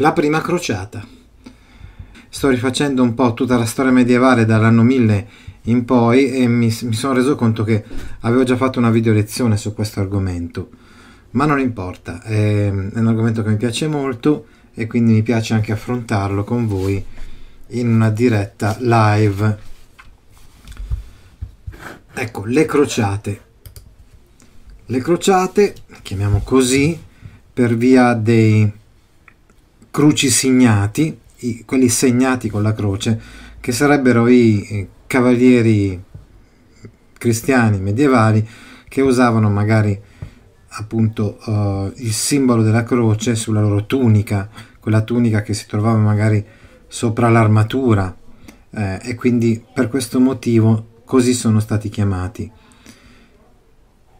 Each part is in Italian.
La prima crociata. Sto rifacendo un po' tutta la storia medievale dall'anno 1000 in poi e mi, mi sono reso conto che avevo già fatto una video lezione su questo argomento, ma non importa, è, ehm, è un argomento che mi piace molto e quindi mi piace anche affrontarlo con voi in una diretta live. Ecco, le crociate. Le crociate, chiamiamo così, per via dei crucisignati, i, quelli segnati con la croce, che sarebbero i eh, cavalieri cristiani medievali che usavano magari appunto eh, il simbolo della croce sulla loro tunica, quella tunica che si trovava magari sopra l'armatura eh, e quindi per questo motivo così sono stati chiamati.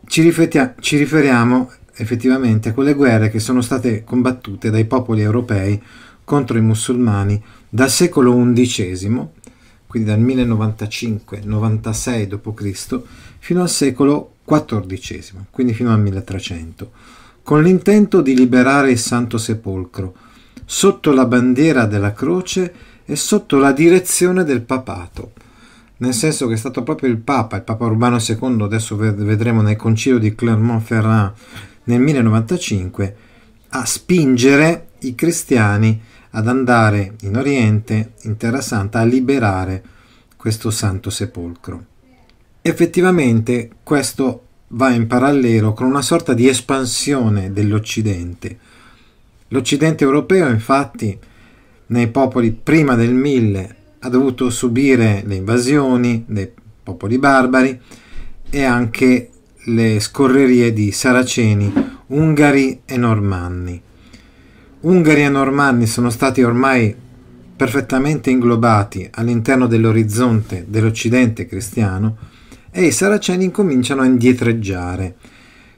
Ci, ci riferiamo effettivamente quelle guerre che sono state combattute dai popoli europei contro i musulmani dal secolo XI, quindi dal 1095-96 d.C., fino al secolo XIV, quindi fino al 1300, con l'intento di liberare il Santo Sepolcro, sotto la bandiera della croce e sotto la direzione del papato nel senso che è stato proprio il Papa, il Papa Urbano II, adesso vedremo nel concilio di Clermont-Ferrand, nel 1095 a spingere i cristiani ad andare in Oriente, in Terra Santa, a liberare questo santo sepolcro. Effettivamente questo va in parallelo con una sorta di espansione dell'Occidente. L'Occidente europeo infatti nei popoli prima del 1000 ha dovuto subire le invasioni dei popoli barbari e anche le scorrerie di Saraceni, Ungari e Normanni. Ungari e Normanni sono stati ormai perfettamente inglobati all'interno dell'orizzonte dell'Occidente cristiano e i Saraceni incominciano a indietreggiare.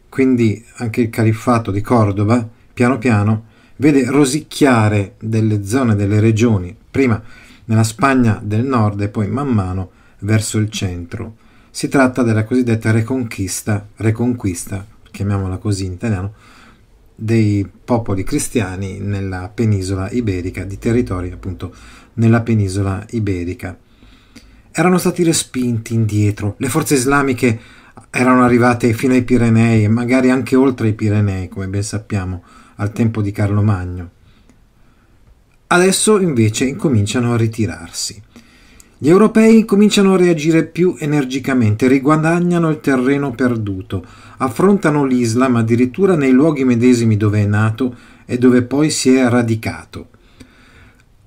Quindi anche il califfato di Cordoba, piano piano, vede rosicchiare delle zone, delle regioni, prima nella Spagna del nord e poi man mano verso il centro. Si tratta della cosiddetta reconquista, reconquista, chiamiamola così in italiano, dei popoli cristiani nella penisola iberica, di territori appunto nella penisola iberica. Erano stati respinti indietro, le forze islamiche erano arrivate fino ai Pirenei e magari anche oltre i Pirenei, come ben sappiamo, al tempo di Carlo Magno. Adesso invece incominciano a ritirarsi. Gli europei cominciano a reagire più energicamente, riguadagnano il terreno perduto, affrontano l'Islam addirittura nei luoghi medesimi dove è nato e dove poi si è radicato.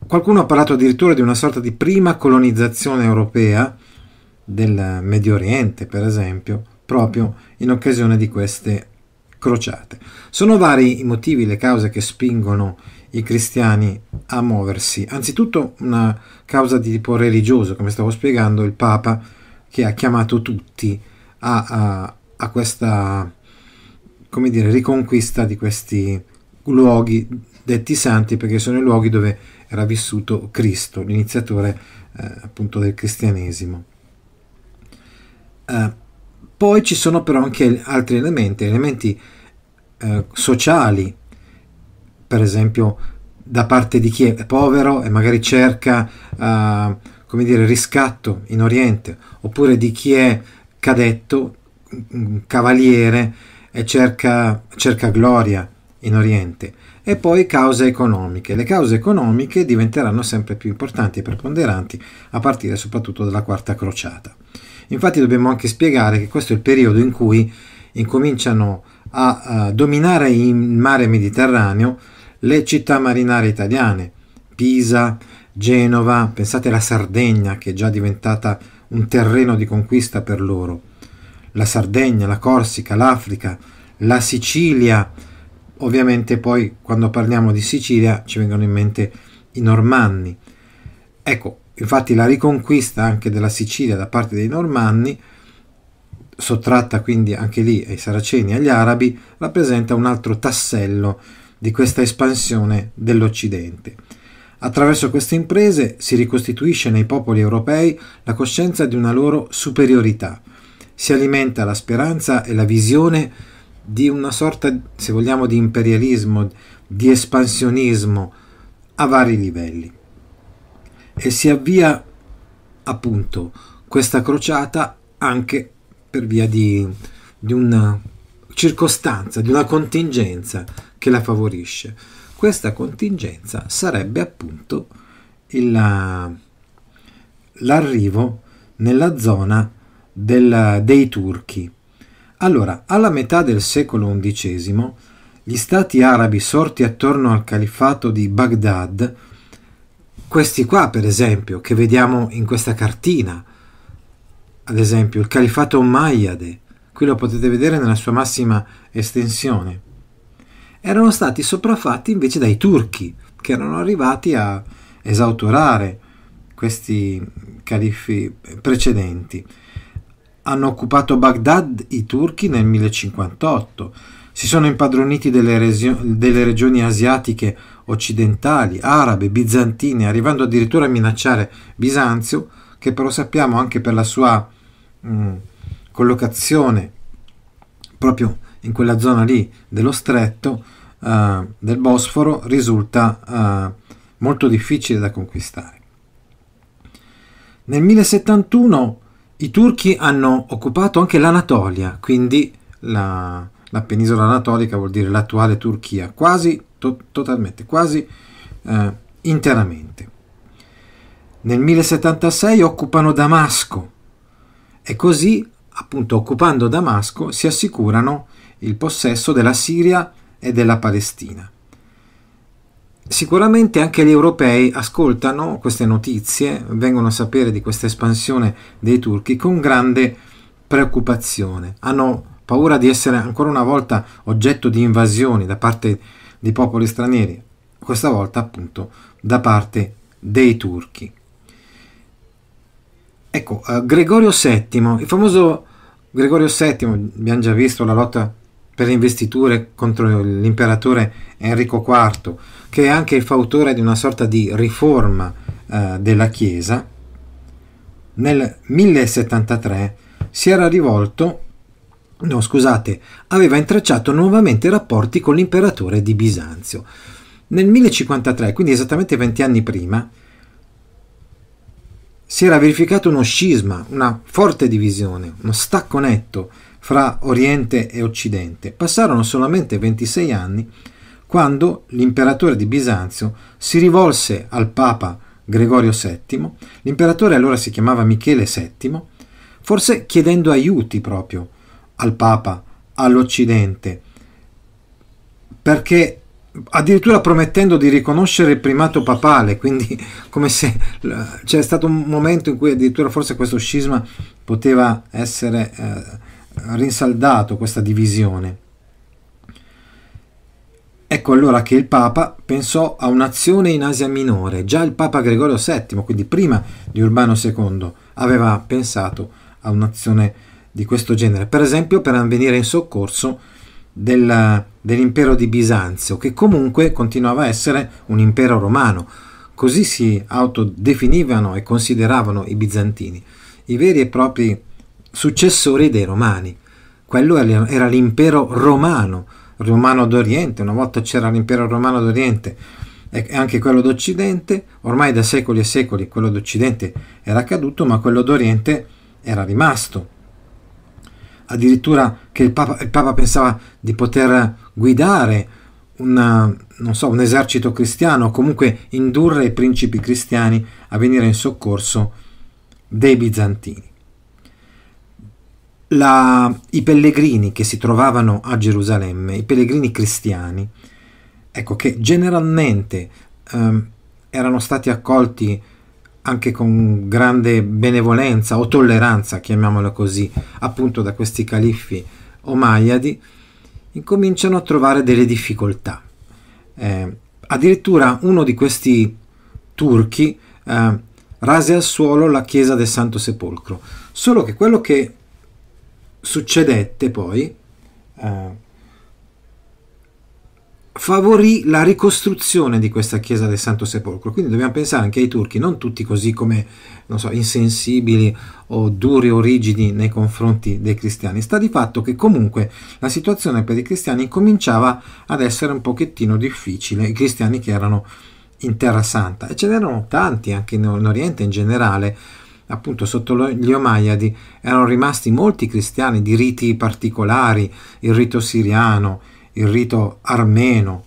Qualcuno ha parlato addirittura di una sorta di prima colonizzazione europea del Medio Oriente, per esempio, proprio in occasione di queste crociate. Sono vari i motivi, le cause che spingono i cristiani a muoversi. Anzitutto una causa di tipo religioso, come stavo spiegando, il Papa che ha chiamato tutti a, a, a questa come dire, riconquista di questi luoghi detti santi perché sono i luoghi dove era vissuto Cristo, l'iniziatore eh, appunto del cristianesimo. Eh, poi ci sono però anche altri elementi, elementi eh, sociali per esempio da parte di chi è povero e magari cerca uh, come dire, riscatto in Oriente, oppure di chi è cadetto, mm, mm, cavaliere e cerca, cerca gloria in Oriente. E poi cause economiche. Le cause economiche diventeranno sempre più importanti e preponderanti a partire soprattutto dalla quarta crociata. Infatti dobbiamo anche spiegare che questo è il periodo in cui incominciano a, a eh, dominare il mare Mediterraneo le città marinare italiane, Pisa, Genova, pensate alla Sardegna che è già diventata un terreno di conquista per loro, la Sardegna, la Corsica, l'Africa, la Sicilia, ovviamente poi quando parliamo di Sicilia ci vengono in mente i Normanni. Ecco, infatti la riconquista anche della Sicilia da parte dei Normanni, sottratta quindi anche lì ai Saraceni e agli Arabi, rappresenta un altro tassello di questa espansione dell'Occidente. Attraverso queste imprese si ricostituisce nei popoli europei la coscienza di una loro superiorità, si alimenta la speranza e la visione di una sorta, se vogliamo, di imperialismo, di espansionismo a vari livelli. E si avvia appunto questa crociata anche per via di, di una circostanza, di una contingenza che la favorisce. Questa contingenza sarebbe appunto l'arrivo nella zona del, dei turchi. Allora, alla metà del secolo XI, gli stati arabi sorti attorno al califfato di Baghdad, questi qua per esempio, che vediamo in questa cartina, ad esempio il califfato Umayyade, qui lo potete vedere nella sua massima estensione, erano stati sopraffatti invece dai turchi, che erano arrivati a esautorare questi califi precedenti. Hanno occupato Baghdad i turchi nel 1058, si sono impadroniti delle, resio- delle regioni asiatiche occidentali, arabe, bizantine, arrivando addirittura a minacciare Bisanzio, che però sappiamo anche per la sua mh, mm, collocazione proprio in quella zona lì dello stretto, eh, del Bosforo risulta uh, molto difficile da conquistare. Nel 1071 i turchi hanno occupato anche l'Anatolia, quindi la, la penisola anatolica vuol dire l'attuale Turchia, quasi to- totalmente, quasi eh, interamente. Nel 1076 occupano Damasco e così, appunto, occupando Damasco si assicurano il possesso della Siria e della Palestina. Sicuramente anche gli europei ascoltano queste notizie, vengono a sapere di questa espansione dei turchi con grande preoccupazione. Hanno paura di essere ancora una volta oggetto di invasioni da parte di popoli stranieri, questa volta appunto da parte dei turchi. Ecco, eh, Gregorio VII, il famoso Gregorio VII, abbiamo già visto la lotta per le investiture contro l'imperatore Enrico IV, che è anche il fautore di una sorta di riforma eh, della Chiesa, nel 1073 si era rivolto, no scusate, aveva intrecciato nuovamente rapporti con l'imperatore di Bisanzio. Nel 1053, quindi esattamente 20 anni prima, si era verificato uno scisma, una forte divisione, uno stacco netto fra Oriente e Occidente. Passarono solamente 26 anni quando l'imperatore di Bisanzio si rivolse al Papa Gregorio VII, l'imperatore allora si chiamava Michele VII, forse chiedendo aiuti proprio al Papa, all'Occidente, perché addirittura promettendo di riconoscere il primato papale, quindi come se eh, c'è stato un momento in cui addirittura forse questo scisma poteva essere eh, rinsaldato questa divisione. Ecco allora che il Papa pensò a un'azione in Asia Minore. Già il Papa Gregorio VII, quindi prima di Urbano II, aveva pensato a un'azione di questo genere, per esempio per venire in soccorso del, dell'impero di Bisanzio, che comunque continuava a essere un impero romano. Così si autodefinivano e consideravano i bizantini, i veri e propri successori dei Romani. Quello era l'impero romano, romano d'Oriente, una volta c'era l'impero romano d'Oriente e anche quello d'Occidente, ormai da secoli e secoli quello d'Occidente era caduto, ma quello d'Oriente era rimasto. Addirittura che il Papa, il Papa pensava di poter guidare una, so, un esercito cristiano o comunque indurre i principi cristiani a venire in soccorso dei bizantini la, i pellegrini che si trovavano a Gerusalemme, i pellegrini cristiani, ecco che generalmente ehm, erano stati accolti anche con grande benevolenza o tolleranza, chiamiamolo così, appunto da questi califfi omaiadi, incominciano a trovare delle difficoltà. Eh, addirittura uno di questi turchi eh, rase al suolo la chiesa del Santo Sepolcro, solo che quello che succedette poi, eh, favorì la ricostruzione di questa chiesa del Santo Sepolcro. Quindi dobbiamo pensare anche ai turchi, non tutti così come so, insensibili o duri o rigidi nei confronti dei cristiani. Sta di fatto che comunque la situazione per i cristiani cominciava ad essere un pochettino difficile, i cristiani che erano in Terra Santa e ce n'erano tanti anche in Oriente in generale appunto sotto gli Omaiadi erano rimasti molti cristiani di riti particolari, il rito siriano, il rito armeno.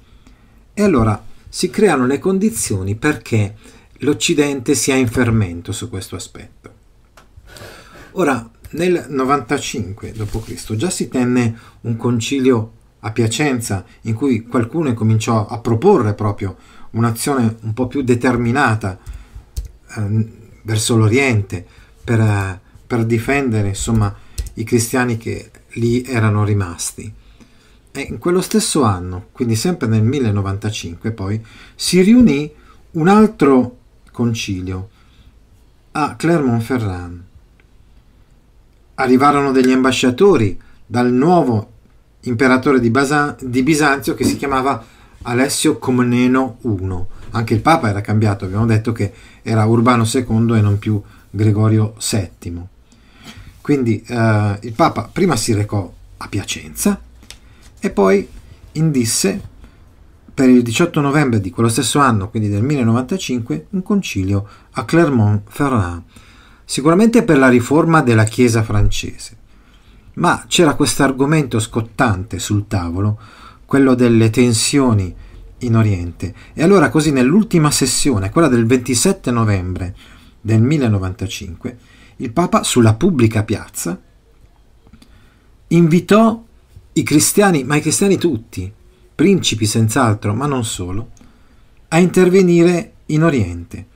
E allora si creano le condizioni perché l'Occidente sia in fermento su questo aspetto. Ora, nel 95 d.C. già si tenne un concilio a Piacenza in cui qualcuno cominciò a proporre proprio un'azione un po' più determinata eh, verso l'Oriente per, per difendere insomma, i cristiani che lì erano rimasti. E in quello stesso anno, quindi sempre nel 1095, poi si riunì un altro concilio a Clermont-Ferrand. Arrivarono degli ambasciatori dal nuovo imperatore di, Basan- di Bisanzio che si chiamava Alessio Comneno I anche il Papa era cambiato, abbiamo detto che era Urbano II e non più Gregorio VII. Quindi eh, il Papa prima si recò a Piacenza e poi indisse per il 18 novembre di quello stesso anno, quindi del 1095, un concilio a Clermont-Ferrand, sicuramente per la riforma della Chiesa francese. Ma c'era questo argomento scottante sul tavolo, quello delle tensioni in Oriente. E allora così nell'ultima sessione, quella del 27 novembre del 1095, il Papa sulla pubblica piazza invitò i cristiani, ma i cristiani tutti, principi senz'altro, ma non solo, a intervenire in Oriente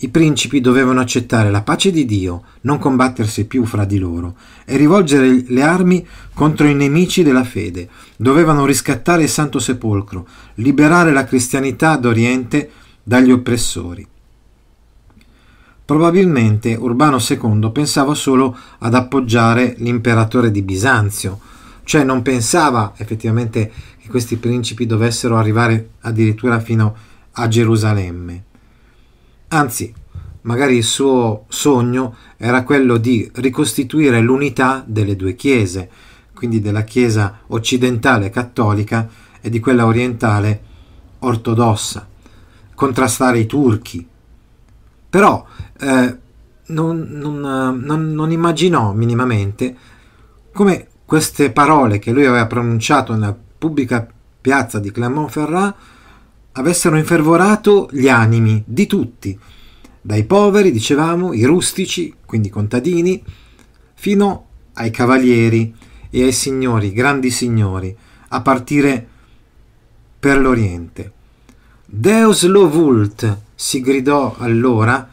i principi dovevano accettare la pace di Dio, non combattersi più fra di loro e rivolgere le armi contro i nemici della fede. Dovevano riscattare il Santo Sepolcro, liberare la cristianità d'Oriente dagli oppressori. Probabilmente Urbano II pensava solo ad appoggiare l'imperatore di Bisanzio, cioè non pensava effettivamente che questi principi dovessero arrivare addirittura fino a Gerusalemme. Anzi, magari il suo sogno era quello di ricostituire l'unità delle due chiese, quindi della chiesa occidentale cattolica e di quella orientale ortodossa, contrastare i turchi. Però eh, non, non, non, non immaginò minimamente come queste parole che lui aveva pronunciato nella pubblica piazza di Clermont-Ferrand avessero infervorato gli animi di tutti, dai poveri, dicevamo, i rustici, quindi contadini, fino ai cavalieri e ai signori, grandi signori, a partire per l'Oriente. Deus lo vult, si gridò allora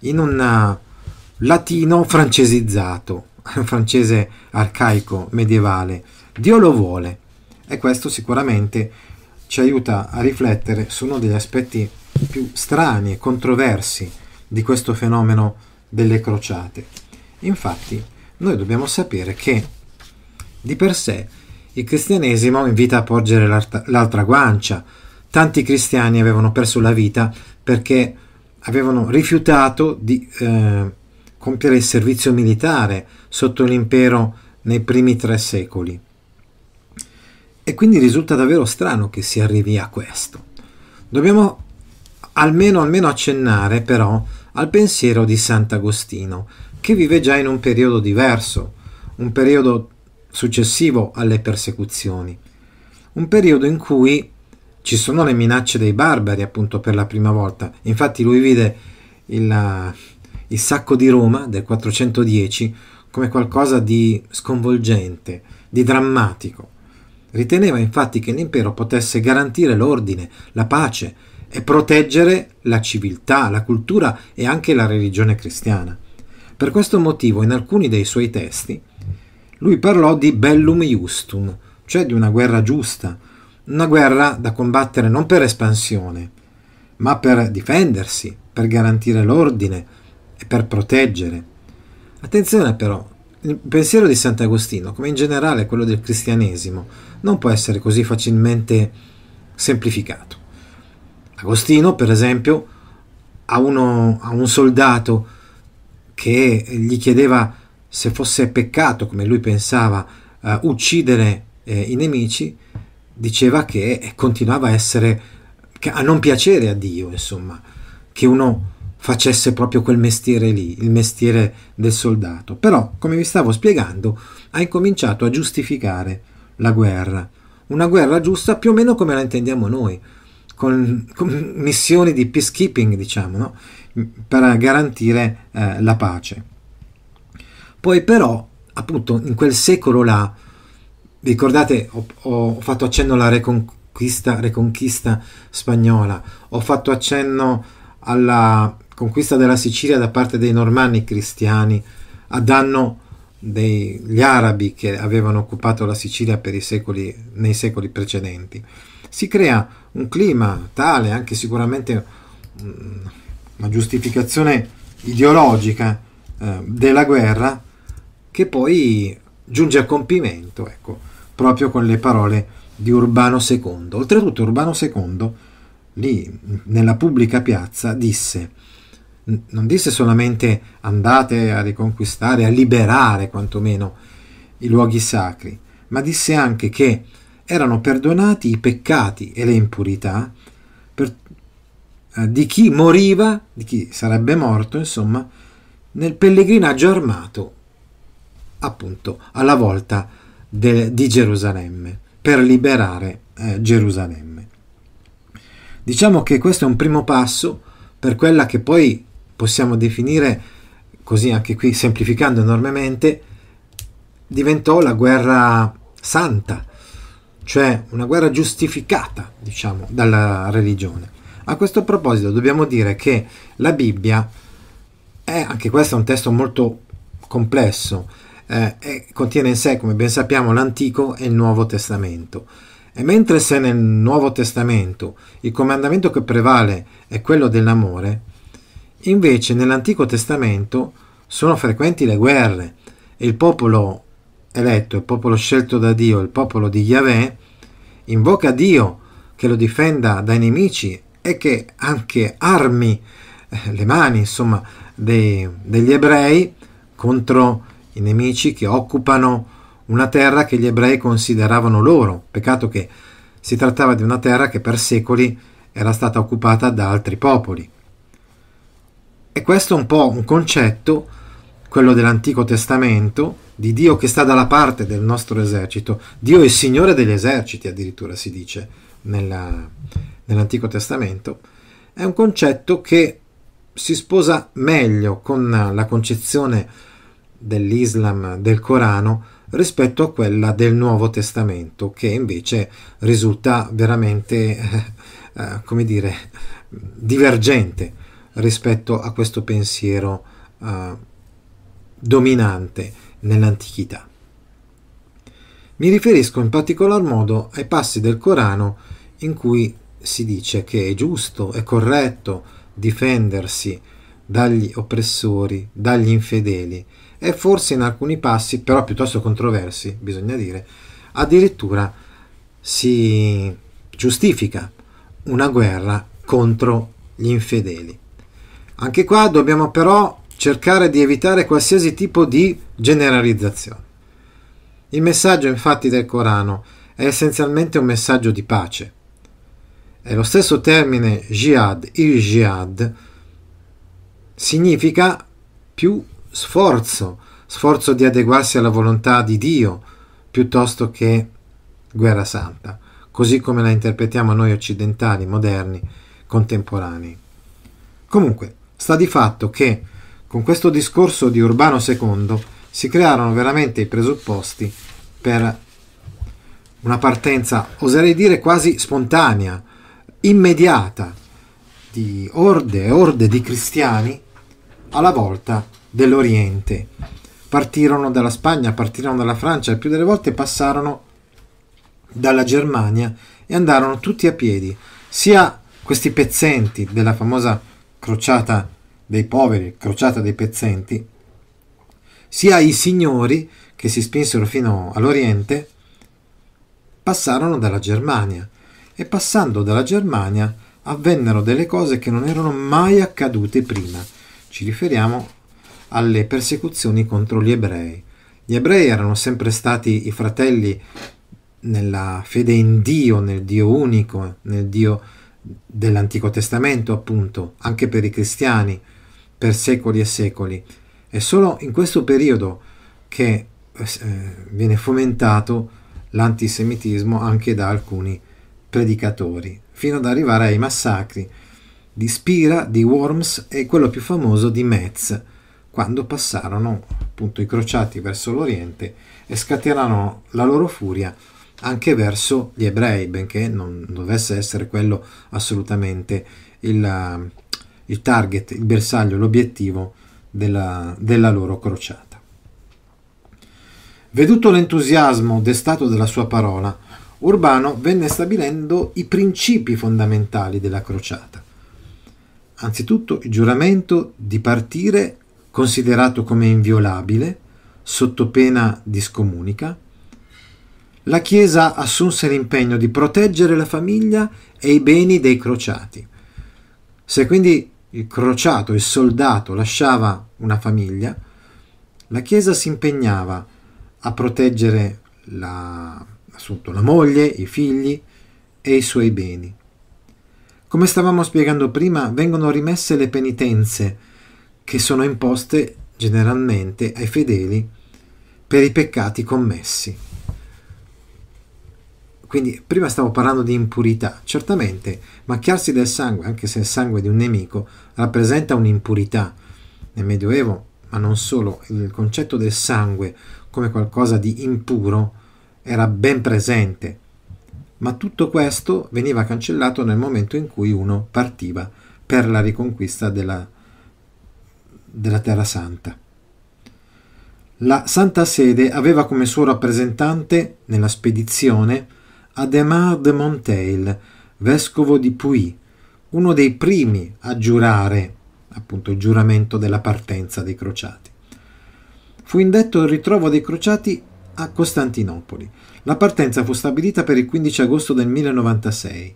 in un eh, latino francesizzato, un francese arcaico, medievale. Dio lo vuole. E questo sicuramente ci aiuta a riflettere su uno degli aspetti più strani e controversi di questo fenomeno delle crociate. Infatti, noi dobbiamo sapere che di per sé il cristianesimo invita a porgere l'altra guancia. Tanti cristiani avevano perso la vita perché avevano rifiutato di eh, compiere il servizio militare sotto l'impero nei primi tre secoli. E quindi risulta davvero strano che si arrivi a questo. Dobbiamo almeno, almeno accennare però al pensiero di Sant'Agostino, che vive già in un periodo diverso, un periodo successivo alle persecuzioni, un periodo in cui ci sono le minacce dei barbari appunto per la prima volta. Infatti lui vide il, il sacco di Roma del 410 come qualcosa di sconvolgente, di drammatico. Riteneva infatti che l'impero potesse garantire l'ordine, la pace e proteggere la civiltà, la cultura e anche la religione cristiana. Per questo motivo in alcuni dei suoi testi lui parlò di bellum justum, cioè di una guerra giusta, una guerra da combattere non per espansione, ma per difendersi, per garantire l'ordine e per proteggere. Attenzione però, il pensiero di Sant'Agostino, come in generale quello del cristianesimo, non può essere così facilmente semplificato. Agostino, per esempio, a, uno, a un soldato che gli chiedeva se fosse peccato, come lui pensava, eh, uccidere eh, i nemici, diceva che continuava a essere a non piacere a Dio, insomma, che uno facesse proprio quel mestiere lì, il mestiere del soldato. Però, come vi stavo spiegando, ha incominciato a giustificare la guerra. Una guerra giusta più o meno come la intendiamo noi, con, con missioni di peacekeeping, diciamo, no? per garantire eh, la pace. Poi però, appunto, in quel secolo là, ricordate, ho, ho fatto accenno alla reconquista, reconquista spagnola, ho fatto accenno alla conquista della Sicilia da parte dei normanni cristiani a danno degli arabi che avevano occupato la Sicilia secoli, nei secoli precedenti. Si crea un clima tale, anche sicuramente mm, una giustificazione ideologica eh, della guerra, che poi giunge a compimento, ecco, proprio con le parole di Urbano II. Oltretutto Urbano II, lì nella pubblica piazza, disse non disse solamente andate a riconquistare, a liberare quantomeno i luoghi sacri, ma disse anche che erano perdonati i peccati e le impurità per, eh, di chi moriva, di chi sarebbe morto, insomma, nel pellegrinaggio armato appunto alla volta de, di Gerusalemme, per liberare eh, Gerusalemme. Diciamo che questo è un primo passo per quella che poi possiamo definire, così anche qui semplificando enormemente, diventò la guerra santa, cioè una guerra giustificata, diciamo, dalla religione. A questo proposito dobbiamo dire che la Bibbia è, anche questo è un testo molto complesso, eh, contiene in sé, come ben sappiamo, l'Antico e il Nuovo Testamento. E mentre se nel Nuovo Testamento il comandamento che prevale è quello dell'amore, Invece nell'Antico Testamento sono frequenti le guerre e il popolo eletto, il popolo scelto da Dio, il popolo di Yahweh, invoca Dio che lo difenda dai nemici e che anche armi eh, le mani, insomma, dei, degli ebrei contro i nemici che occupano una terra che gli ebrei consideravano loro. Peccato che si trattava di una terra che per secoli era stata occupata da altri popoli. E questo è un po' un concetto, quello dell'Antico Testamento, di Dio che sta dalla parte del nostro esercito. Dio è il Signore degli eserciti, addirittura si dice nella, nell'Antico Testamento. È un concetto che si sposa meglio con la concezione dell'Islam, del Corano, rispetto a quella del Nuovo Testamento, che invece risulta veramente, eh, come dire, divergente rispetto a questo pensiero eh, dominante nell'antichità. Mi riferisco in particolar modo ai passi del Corano in cui si dice che è giusto, è corretto difendersi dagli oppressori, dagli infedeli e forse in alcuni passi, però piuttosto controversi, bisogna dire, addirittura si giustifica una guerra contro gli infedeli. Anche qua dobbiamo però cercare di evitare qualsiasi tipo di generalizzazione. Il messaggio infatti del Corano è essenzialmente un messaggio di pace. E lo stesso termine jihad, il jihad, significa più sforzo, sforzo di adeguarsi alla volontà di Dio piuttosto che guerra santa, così come la interpretiamo noi occidentali, moderni, contemporanei. Comunque, Sta di fatto che, con questo discorso di Urbano II, si crearono veramente i presupposti per una partenza, oserei dire quasi spontanea, immediata, di orde e orde di cristiani alla volta dell'Oriente. Partirono dalla Spagna, partirono dalla Francia e più delle volte passarono dalla Germania e andarono tutti a piedi, sia questi pezzenti della famosa crociata dei poveri, crociata dei pezzenti, sia i signori che si spinsero fino all'Oriente passarono dalla Germania e passando dalla Germania avvennero delle cose che non erano mai accadute prima. Ci riferiamo alle persecuzioni contro gli ebrei. Gli ebrei erano sempre stati i fratelli nella fede in Dio, nel Dio unico, nel Dio dell'Antico Testamento, appunto, anche per i cristiani, per secoli e secoli. È solo in questo periodo che eh, viene fomentato l'antisemitismo anche da alcuni predicatori, fino ad arrivare ai massacri di Spira, di Worms e quello più famoso di Metz, quando passarono appunto i crociati verso l'Oriente e scatenarono la loro furia anche verso gli ebrei, benché non dovesse essere quello assolutamente il, eh, il target, il bersaglio, l'obiettivo della, della loro crociata. Veduto l'entusiasmo destato dalla sua parola, Urbano venne stabilendo i principi fondamentali della crociata. Anzitutto il giuramento di partire considerato come inviolabile, sotto pena di scomunica, la Chiesa assunse l'impegno di proteggere la famiglia e i beni dei crociati. Se quindi il crociato, il soldato, lasciava una famiglia, la Chiesa si impegnava a proteggere la, assunto, la moglie, i figli e i suoi beni. Come stavamo spiegando prima, vengono rimesse le penitenze che sono imposte generalmente ai fedeli per i peccati commessi. Quindi prima stavo parlando di impurità, certamente macchiarsi del sangue, anche se il sangue di un nemico, rappresenta un'impurità. Nel Medioevo, ma non solo, il concetto del sangue come qualcosa di impuro era ben presente, ma tutto questo veniva cancellato nel momento in cui uno partiva per la riconquista della, della Terra Santa. La Santa Sede aveva come suo rappresentante nella spedizione Ademar de Monteil, vescovo di Puy, uno dei primi a giurare, appunto il giuramento della partenza dei crociati. Fu indetto il ritrovo dei crociati a Costantinopoli. La partenza fu stabilita per il 15 agosto del 1096.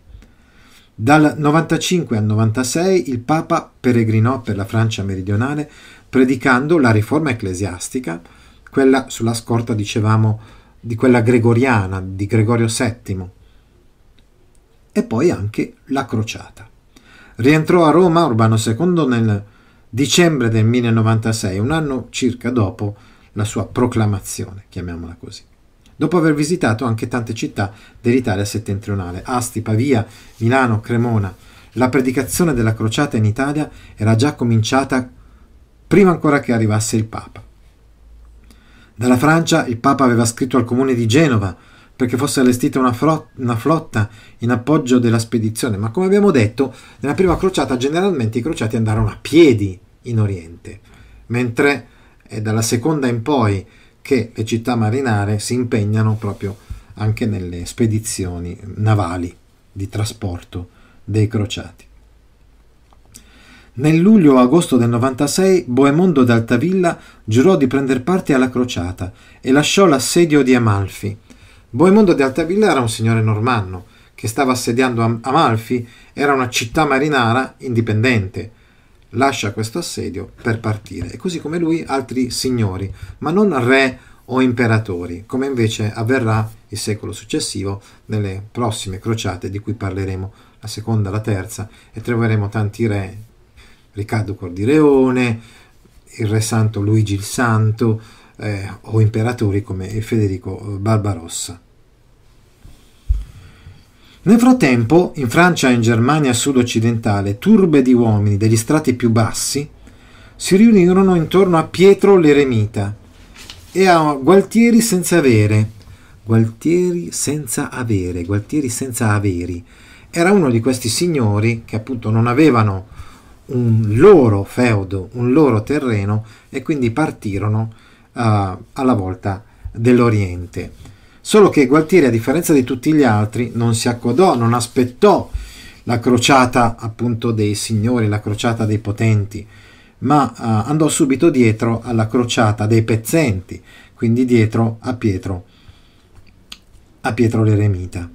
Dal 95 al 96 il Papa peregrinò per la Francia meridionale predicando la riforma ecclesiastica, quella sulla scorta, dicevamo, di quella gregoriana di Gregorio VII e poi anche la crociata. Rientrò a Roma Urbano II nel dicembre del 1096, un anno circa dopo la sua proclamazione, chiamiamola così. Dopo aver visitato anche tante città dell'Italia settentrionale, Asti, Pavia, Milano, Cremona, la predicazione della crociata in Italia era già cominciata prima ancora che arrivasse il Papa. Dalla Francia il Papa aveva scritto al comune di Genova perché fosse allestita una, una, flotta in appoggio della spedizione, ma come abbiamo detto, nella prima crociata generalmente i crociati andarono a piedi in Oriente, mentre è dalla seconda in poi che le città marinare si impegnano proprio anche nelle spedizioni navali di trasporto dei crociati. Nel luglio-agosto del 96 Boemondo d'Altavilla giurò di prender parte alla crociata e lasciò l'assedio di Amalfi. Boemondo d'Altavilla era un signore normanno che stava assediando Am- Amalfi, era una città marinara indipendente. Lascia questo assedio per partire e così come lui altri signori, ma non re o imperatori, come invece avverrà il secolo successivo nelle prossime crociate di cui parleremo, la seconda, la terza, e troveremo tanti re, Riccardo Cordileone, il re santo Luigi il Santo eh, o imperatori come Federico eh, Barbarossa. Nel frattempo, in Francia e in Germania sud-occidentale, turbe di uomini degli strati più bassi si riunirono intorno a Pietro l'Eremita e a Gualtieri senza avere. Gualtieri senza avere, Gualtieri senza averi. Era uno di questi signori che appunto non avevano un loro feudo, un loro terreno e quindi partirono uh, alla volta dell'Oriente. Solo che Gualtieri, a differenza di tutti gli altri, non si accodò, non aspettò la crociata appunto dei signori, la crociata dei potenti, ma uh, andò subito dietro alla crociata dei pezzenti, quindi dietro a Pietro, a Pietro l'Eremita.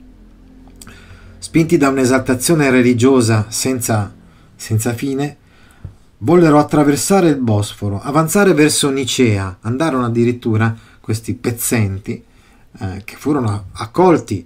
Spinti da un'esaltazione religiosa senza senza fine, vollero attraversare il Bosforo, avanzare verso Nicea, andarono addirittura questi pezzenti eh, che furono accolti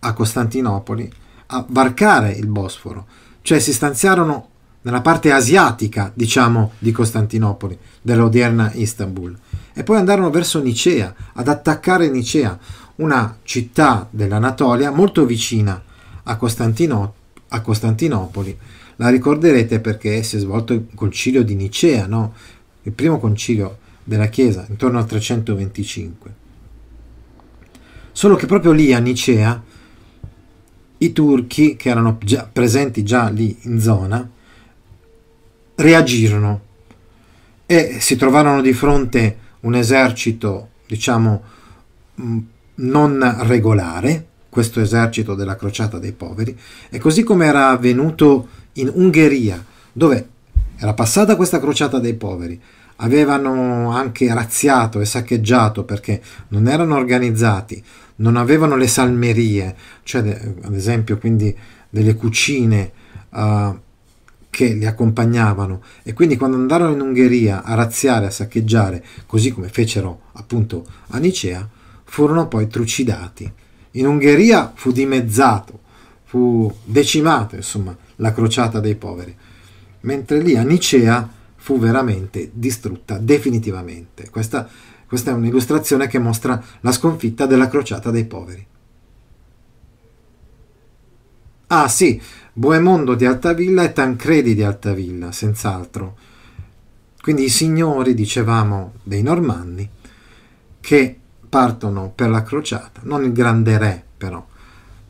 a Costantinopoli a varcare il Bosforo, cioè si stanziarono nella parte asiatica, diciamo, di Costantinopoli, dell'odierna Istanbul, e poi andarono verso Nicea, ad attaccare Nicea, una città dell'Anatolia molto vicina a, Costantino a Costantinopoli, la ricorderete perché si è svolto il concilio di Nicea, no? il primo concilio della Chiesa, intorno al 325. Solo che proprio lì a Nicea i turchi, che erano già presenti già lì in zona, reagirono e si trovarono di fronte un esercito, diciamo, mm, non regolare, questo esercito della crociata dei poveri, e così come era avvenuto in Ungheria, dove era passata questa crociata dei poveri, avevano anche razziato e saccheggiato perché non erano organizzati, non avevano le salmerie, cioè ad esempio quindi delle cucine uh, che li accompagnavano e quindi quando andarono in Ungheria a razziare, a saccheggiare, così come fecero appunto a Nicea, furono poi trucidati. In Ungheria fu dimezzato, fu decimato, insomma, la crociata dei poveri, mentre lì a Nicea fu veramente distrutta definitivamente. Questa, questa è un'illustrazione che mostra la sconfitta della crociata dei poveri. Ah sì, Boemondo di Altavilla e Tancredi di Altavilla, senz'altro. Quindi i signori, dicevamo, dei Normanni, che partono per la crociata, non il grande re però,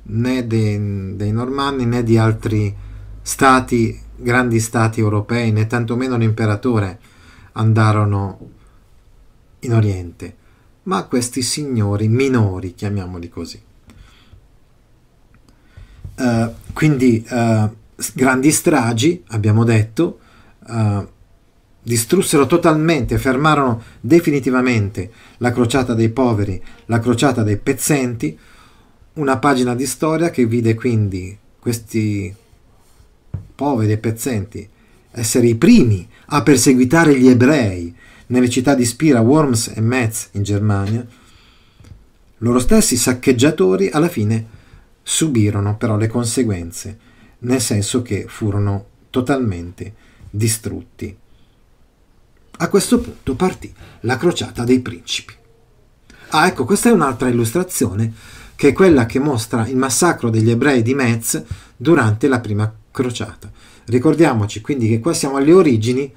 né dei, dei normanni né di altri stati, grandi stati europei, né tantomeno l'imperatore andarono in Oriente, ma questi signori minori, chiamiamoli così. Uh, quindi uh, grandi stragi, abbiamo detto, uh, distrussero totalmente fermarono definitivamente la crociata dei poveri, la crociata dei pezzenti, una pagina di storia che vide quindi questi poveri e pezzenti essere i primi a perseguitare gli ebrei nelle città di Spira, Worms e Metz in Germania. Loro stessi saccheggiatori alla fine subirono però le conseguenze, nel senso che furono totalmente distrutti. A questo punto partì la crociata dei principi. Ah, ecco, questa è un'altra illustrazione, che è quella che mostra il massacro degli ebrei di Metz durante la prima crociata. Ricordiamoci quindi che qua siamo alle origini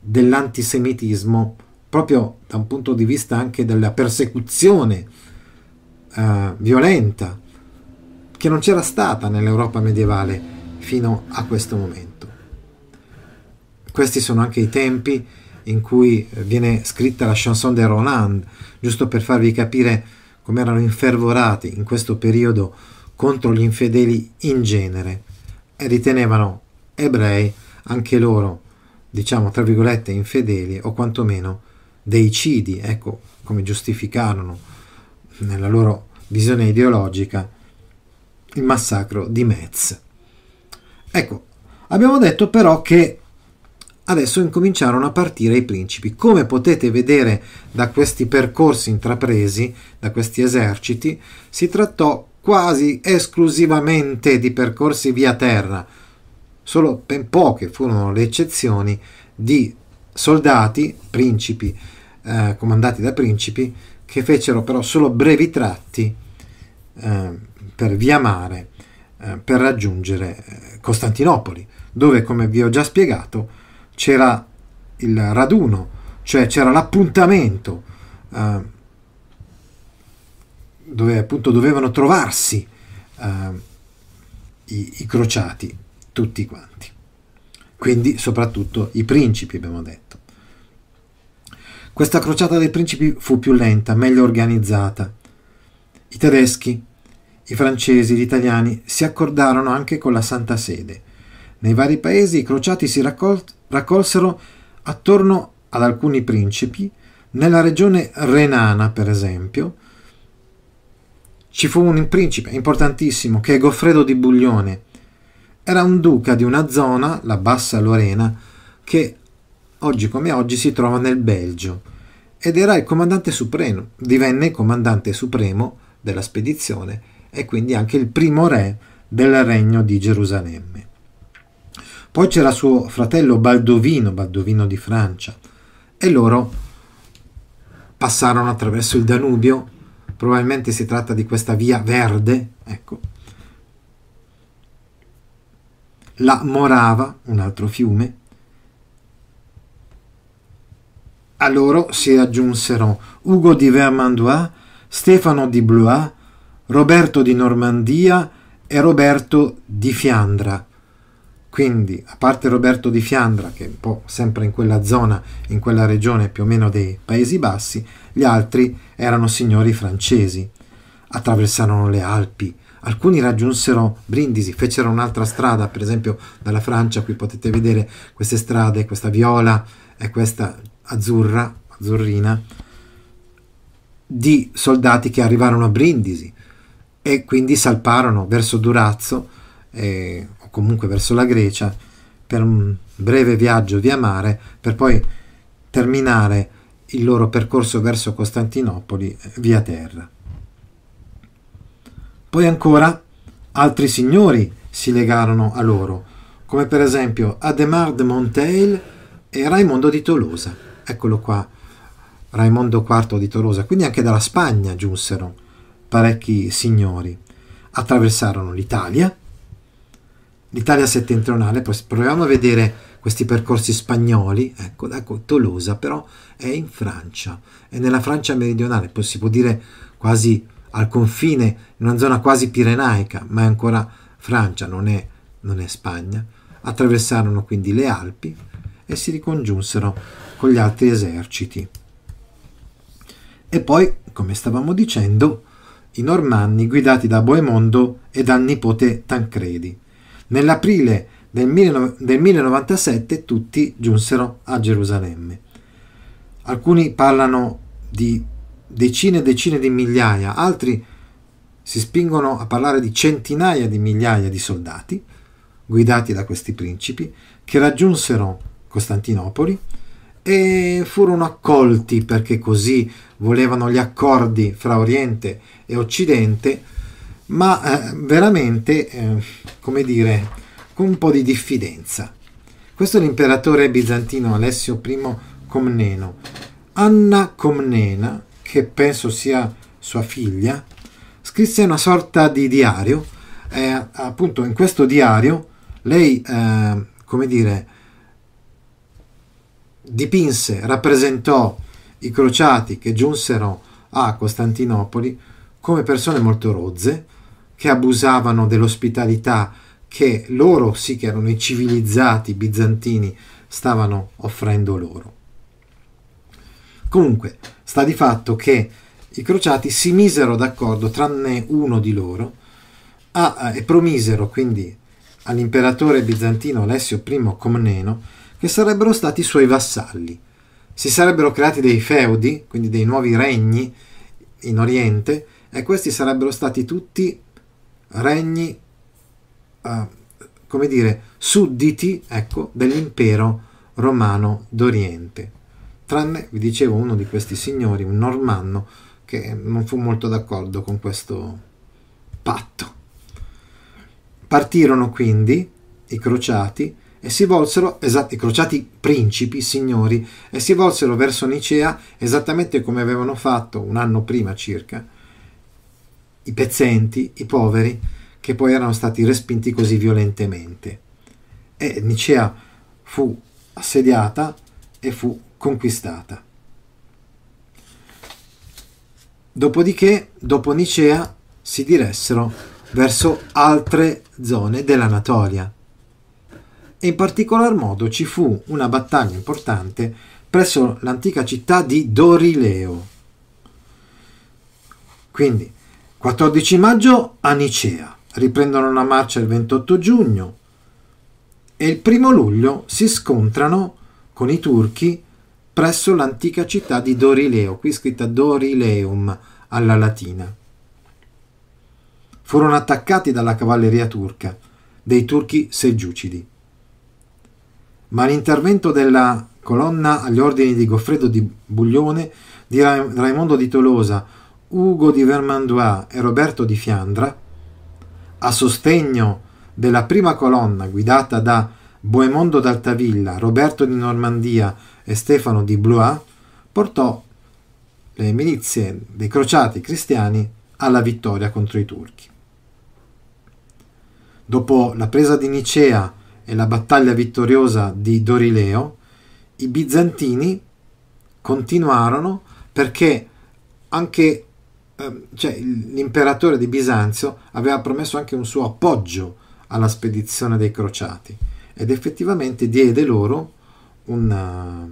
dell'antisemitismo, proprio da un punto di vista anche della persecuzione eh, violenta che non c'era stata nell'Europa medievale fino a questo momento. Questi sono anche i tempi in cui eh, viene scritta la chanson de Roland, giusto per farvi capire come erano infervorati in questo periodo contro gli infedeli in genere e ritenevano ebrei anche loro, diciamo tra virgolette, infedeli o quantomeno deicidi, ecco come giustificarono nella loro visione ideologica il massacro di Metz. Ecco, abbiamo detto però che adesso incominciarono a partire i principi. Come potete vedere da questi percorsi intrapresi, da questi eserciti, si trattò quasi esclusivamente di percorsi via terra. Solo ben poche furono le eccezioni di soldati, principi, eh, comandati da principi, che fecero però solo brevi tratti eh, per via mare eh, per raggiungere eh, Costantinopoli, dove, come vi ho già spiegato, c'era il raduno, cioè c'era l'appuntamento eh, dove appunto dovevano trovarsi eh, i, i crociati, tutti quanti. Quindi soprattutto i principi, abbiamo detto. Questa crociata dei principi fu più lenta, meglio organizzata. I tedeschi, i francesi, gli italiani si accordarono anche con la Santa Sede. Nei vari paesi i crociati si, raccol- raccolsero attorno ad alcuni principi, nella regione renana per esempio, ci fu un principe importantissimo che è Goffredo di Buglione. Era un duca di una zona, la Bassa Lorena, che oggi come oggi si trova nel Belgio ed era il comandante supremo, divenne comandante supremo della spedizione e quindi anche il primo re del regno di Gerusalemme. Poi c'era suo fratello Baldovino, Baldovino di Francia, e loro passarono attraverso il Danubio, probabilmente si tratta di questa via verde, ecco. La Morava, un altro fiume, a loro si aggiunsero Ugo di Vermandois, Stefano di Blois, Roberto di Normandia e Roberto di Fiandra, quindi, a parte Roberto di Fiandra, che è un po' sempre in quella zona, in quella regione più o meno dei Paesi Bassi, gli altri erano signori francesi. Attraversarono le Alpi, alcuni raggiunsero Brindisi, fecero un'altra strada, per esempio dalla Francia, qui potete vedere queste strade, questa viola e questa azzurra, azzurrina, di soldati che arrivarono a Brindisi e quindi salparono verso Durazzo. E o comunque verso la Grecia per un breve viaggio via mare per poi terminare il loro percorso verso Costantinopoli eh, via terra. Poi ancora altri signori si legarono a loro, come per esempio Ademar de Monteil e Raimondo di Tolosa. Eccolo qua, Raimondo IV di Tolosa. Quindi anche dalla Spagna giunsero parecchi signori. Attraversarono l'Italia l'Italia settentrionale, poi proviamo a vedere questi percorsi spagnoli, ecco, ecco Tolosa però è in Francia, è nella Francia meridionale, poi si può dire quasi al confine, in una zona quasi pirenaica, ma è ancora Francia, non è, non è Spagna. Attraversarono quindi le Alpi e si ricongiunsero con gli altri eserciti. E poi, come stavamo dicendo, i Normanni guidati da Boemondo e dal nipote Tancredi Nell'aprile del, 1097 tutti giunsero a Gerusalemme. Alcuni parlano di decine e decine di migliaia, altri si spingono a parlare di centinaia di migliaia di soldati, guidati da questi principi, che raggiunsero Costantinopoli e furono accolti perché così volevano gli accordi fra Oriente e Occidente ma eh, veramente, eh, come dire, con un po' di diffidenza. Questo è l'imperatore bizantino Alessio I Comneno. Anna Comnena, che penso sia sua figlia, scrisse una sorta di diario. Eh, appunto, in questo diario lei, eh, come dire, dipinse, rappresentò i crociati che giunsero a Costantinopoli come persone molto rozze, che abusavano dell'ospitalità che loro sì che erano i civilizzati bizantini stavano offrendo loro. Comunque, sta di fatto che i crociati si misero d'accordo, tranne uno di loro, a, e promisero quindi all'imperatore bizantino Alessio I Comneno che sarebbero stati i suoi vassalli. Si sarebbero creati dei feudi, quindi dei nuovi regni in Oriente, e questi sarebbero stati tutti regni, eh, come dire, sudditi ecco, dell'impero romano d'Oriente. Tranne, vi dicevo, uno di questi signori, un normanno, che non fu molto d'accordo con questo patto. Partirono quindi i crociati e si volsero, esatto, i crociati principi, signori, e si volsero verso Nicea esattamente come avevano fatto un anno prima circa, i pezzenti, i poveri, che poi erano stati respinti così violentemente. E Nicea fu assediata e fu conquistata. Dopodiché, dopo Nicea, si diressero verso altre zone dell'Anatolia. E in particolar modo ci fu una battaglia importante presso l'antica città di Dorileo. Quindi 14 maggio a Nicea, riprendono la marcia il 28 giugno e il primo luglio si scontrano con i turchi presso l'antica città di Dorileo, qui scritta Dorileum alla latina. Furono attaccati dalla cavalleria turca, dei turchi seggiucidi. Ma l'intervento della colonna agli ordini di Goffredo di Buglione, di Raimondo di Tolosa, Ugo di Vermandois e Roberto di Fiandra, a sostegno della prima colonna guidata da Boemondo d'Altavilla, Roberto di Normandia e Stefano di Blois, portò le milizie dei crociati cristiani alla vittoria contro i turchi. Dopo la presa di Nicea e la battaglia vittoriosa di Dorileo, i bizantini continuarono perché anche Ehm, cioè, l'imperatore di Bisanzio aveva promesso anche un suo appoggio alla spedizione dei crociati ed effettivamente diede loro una, eh,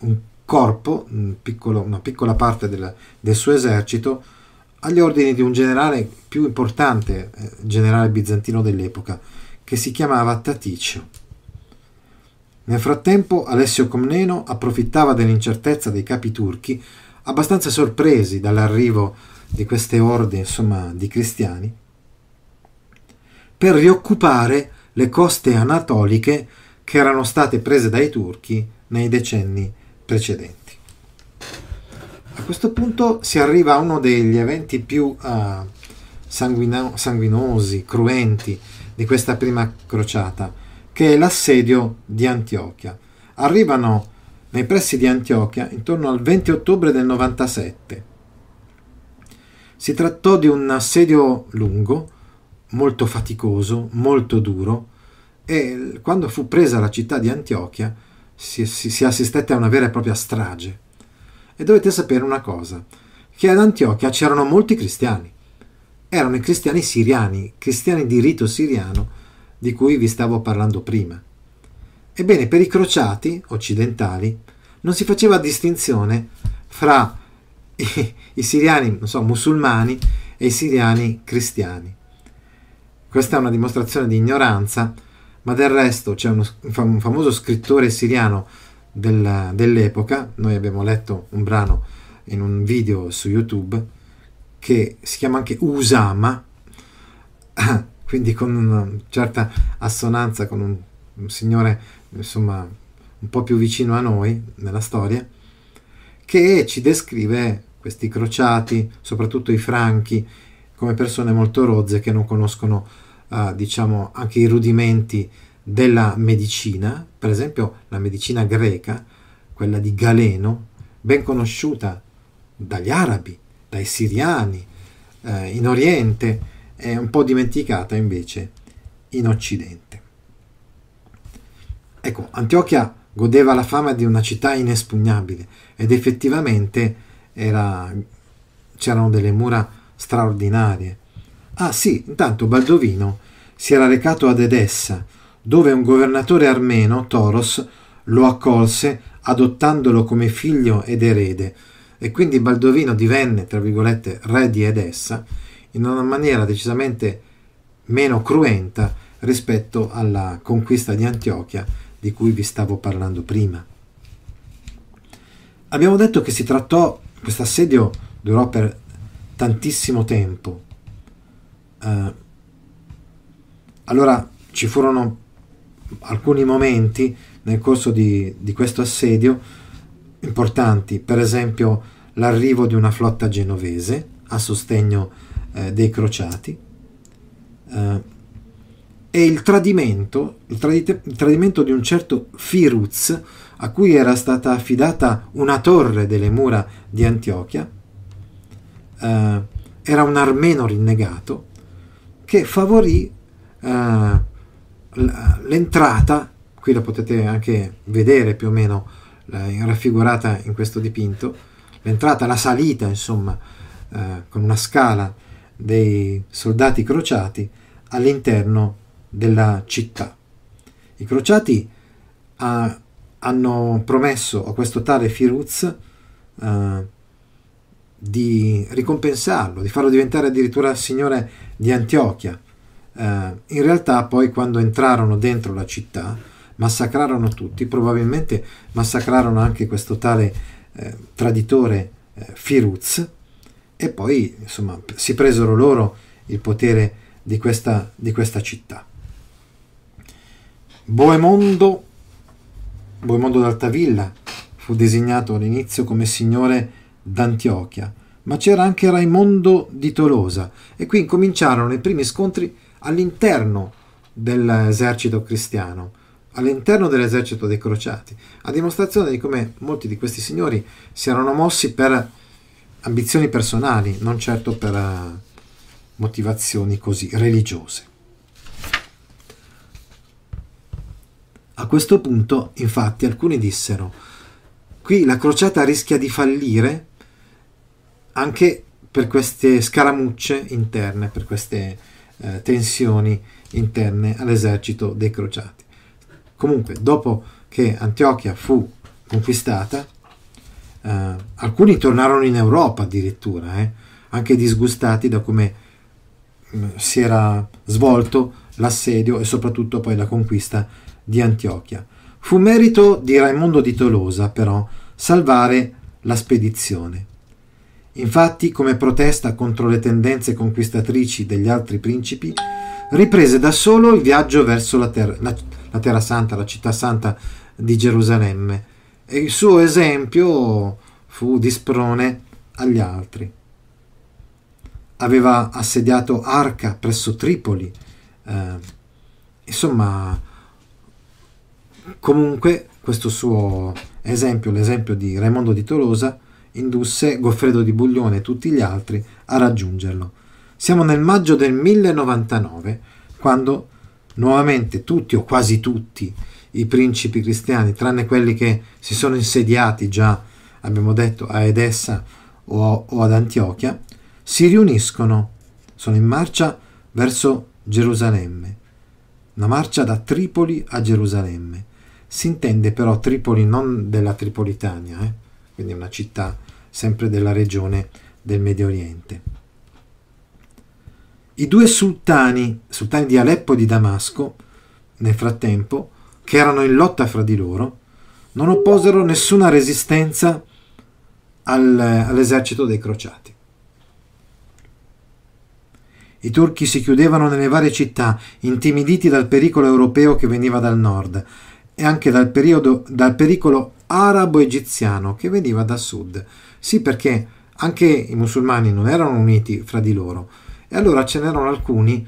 un corpo, un piccolo, una piccola parte del, del, suo esercito agli ordini di un generale più importante, eh, generale bizantino dell'epoca, che si chiamava Taticio. Nel frattempo Alessio Comneno approfittava dell'incertezza dei capi turchi, abbastanza sorpresi dall'arrivo di queste orde insomma, di cristiani, per rioccupare le coste anatoliche che erano state prese dai turchi nei decenni precedenti. A questo punto si arriva a uno degli eventi più uh, sanguino sanguinosi, cruenti di questa prima crociata, che è l'assedio di Antiochia. Arrivano nei pressi di Antiochia intorno al 20 ottobre del 97 si trattò di un assedio lungo, molto faticoso, molto duro, e quando fu presa la città di Antiochia si, si, si assistette a una vera e propria strage. E dovete sapere una cosa, che ad Antiochia c'erano molti cristiani. Erano i cristiani siriani, cristiani di rito siriano, di cui vi stavo parlando prima. Ebbene, per i crociati occidentali non si faceva distinzione fra i, i siriani so, musulmani e i siriani cristiani. Questa è una dimostrazione di ignoranza, ma del resto c'è uno, un famoso scrittore siriano del, dell'epoca, noi abbiamo letto un brano in un video su YouTube, che si chiama anche Usama, quindi con una certa assonanza con un, un signore insomma un po' più vicino a noi nella storia, che ci descrive questi crociati, soprattutto i franchi, come persone molto rozze che non conoscono eh, diciamo anche i rudimenti della medicina, per esempio la medicina greca, quella di Galeno, ben conosciuta dagli arabi, dai siriani, eh, in Oriente, è un po' dimenticata invece in Occidente. Ecco, Antiochia godeva la fama di una città inespugnabile ed effettivamente era... c'erano delle mura straordinarie. Ah sì, intanto Baldovino si era recato ad Edessa, dove un governatore armeno, Toros, lo accolse adottandolo come figlio ed erede, e quindi Baldovino divenne, tra virgolette, re di Edessa, in una maniera decisamente meno cruenta rispetto alla conquista di Antiochia di cui vi stavo parlando prima. Abbiamo detto che si trattò questo assedio durò per tantissimo tempo. Eh, allora ci furono alcuni momenti nel corso di, di questo assedio importanti, per esempio l'arrivo di una flotta genovese a sostegno eh, dei crociati eh, e il tradimento, il, tradite, il tradimento di un certo Firuz a cui era stata affidata una torre delle mura di Antiochia, eh, era un armeno rinnegato, che favorì eh, l'entrata, qui la potete anche vedere più o meno eh, raffigurata in questo dipinto, l'entrata, la salita, insomma, eh, con una scala dei soldati crociati all'interno della città. I crociati a, ah, hanno promesso a questo tale Firuz eh, di ricompensarlo, di farlo diventare addirittura signore di Antiochia. Eh, in realtà poi quando entrarono dentro la città massacrarono tutti, probabilmente massacrarono anche questo tale eh, traditore eh, Firuz e poi insomma si presero loro il potere di questa, di questa città. Boemondo Boimondo d'Altavilla fu designato all'inizio come signore d'Antiochia, ma c'era anche Raimondo di Tolosa e qui incominciarono i primi scontri all'interno dell'esercito cristiano, all'interno dell'esercito dei crociati, a dimostrazione di come molti di questi signori si erano mossi per ambizioni personali, non certo per eh, motivazioni così religiose. A questo punto, infatti, alcuni dissero, qui la crociata rischia di fallire anche per queste scaramucce interne, per queste eh, tensioni interne all'esercito dei crociati. Comunque, dopo che Antiochia fu conquistata, eh, alcuni tornarono in Europa addirittura, eh, anche disgustati da come mh, mm, si era svolto l'assedio e soprattutto poi la conquista di Antiochia. Fu merito di Raimondo di Tolosa, però, salvare la spedizione. Infatti, come protesta contro le tendenze conquistatrici degli altri principi, riprese da solo il viaggio verso la, ter- la, la Terra Santa, la città santa di Gerusalemme, e il suo esempio fu di sprone agli altri. Aveva assediato Arca presso Tripoli, eh, insomma Comunque questo suo esempio, l'esempio di Raimondo di Tolosa, indusse Goffredo di Buglione e tutti gli altri a raggiungerlo. Siamo nel maggio del 1099, quando nuovamente tutti o quasi tutti i principi cristiani, tranne quelli che si sono insediati già, abbiamo detto, a Edessa o, o ad Antiochia, si riuniscono, sono in marcia verso Gerusalemme, una marcia da Tripoli a Gerusalemme si intende però Tripoli non della Tripolitania, eh? quindi una città sempre della regione del Medio Oriente. I due sultani, sultani di Aleppo e di Damasco, nel frattempo, che erano in lotta fra di loro, non opposero nessuna resistenza al, all'esercito dei crociati. I turchi si chiudevano nelle varie città, intimiditi dal pericolo europeo che veniva dal nord, e anche dal, periodo, dal pericolo arabo-egiziano che veniva da sud. Sì, perché anche i musulmani non erano uniti fra di loro e allora ce n'erano alcuni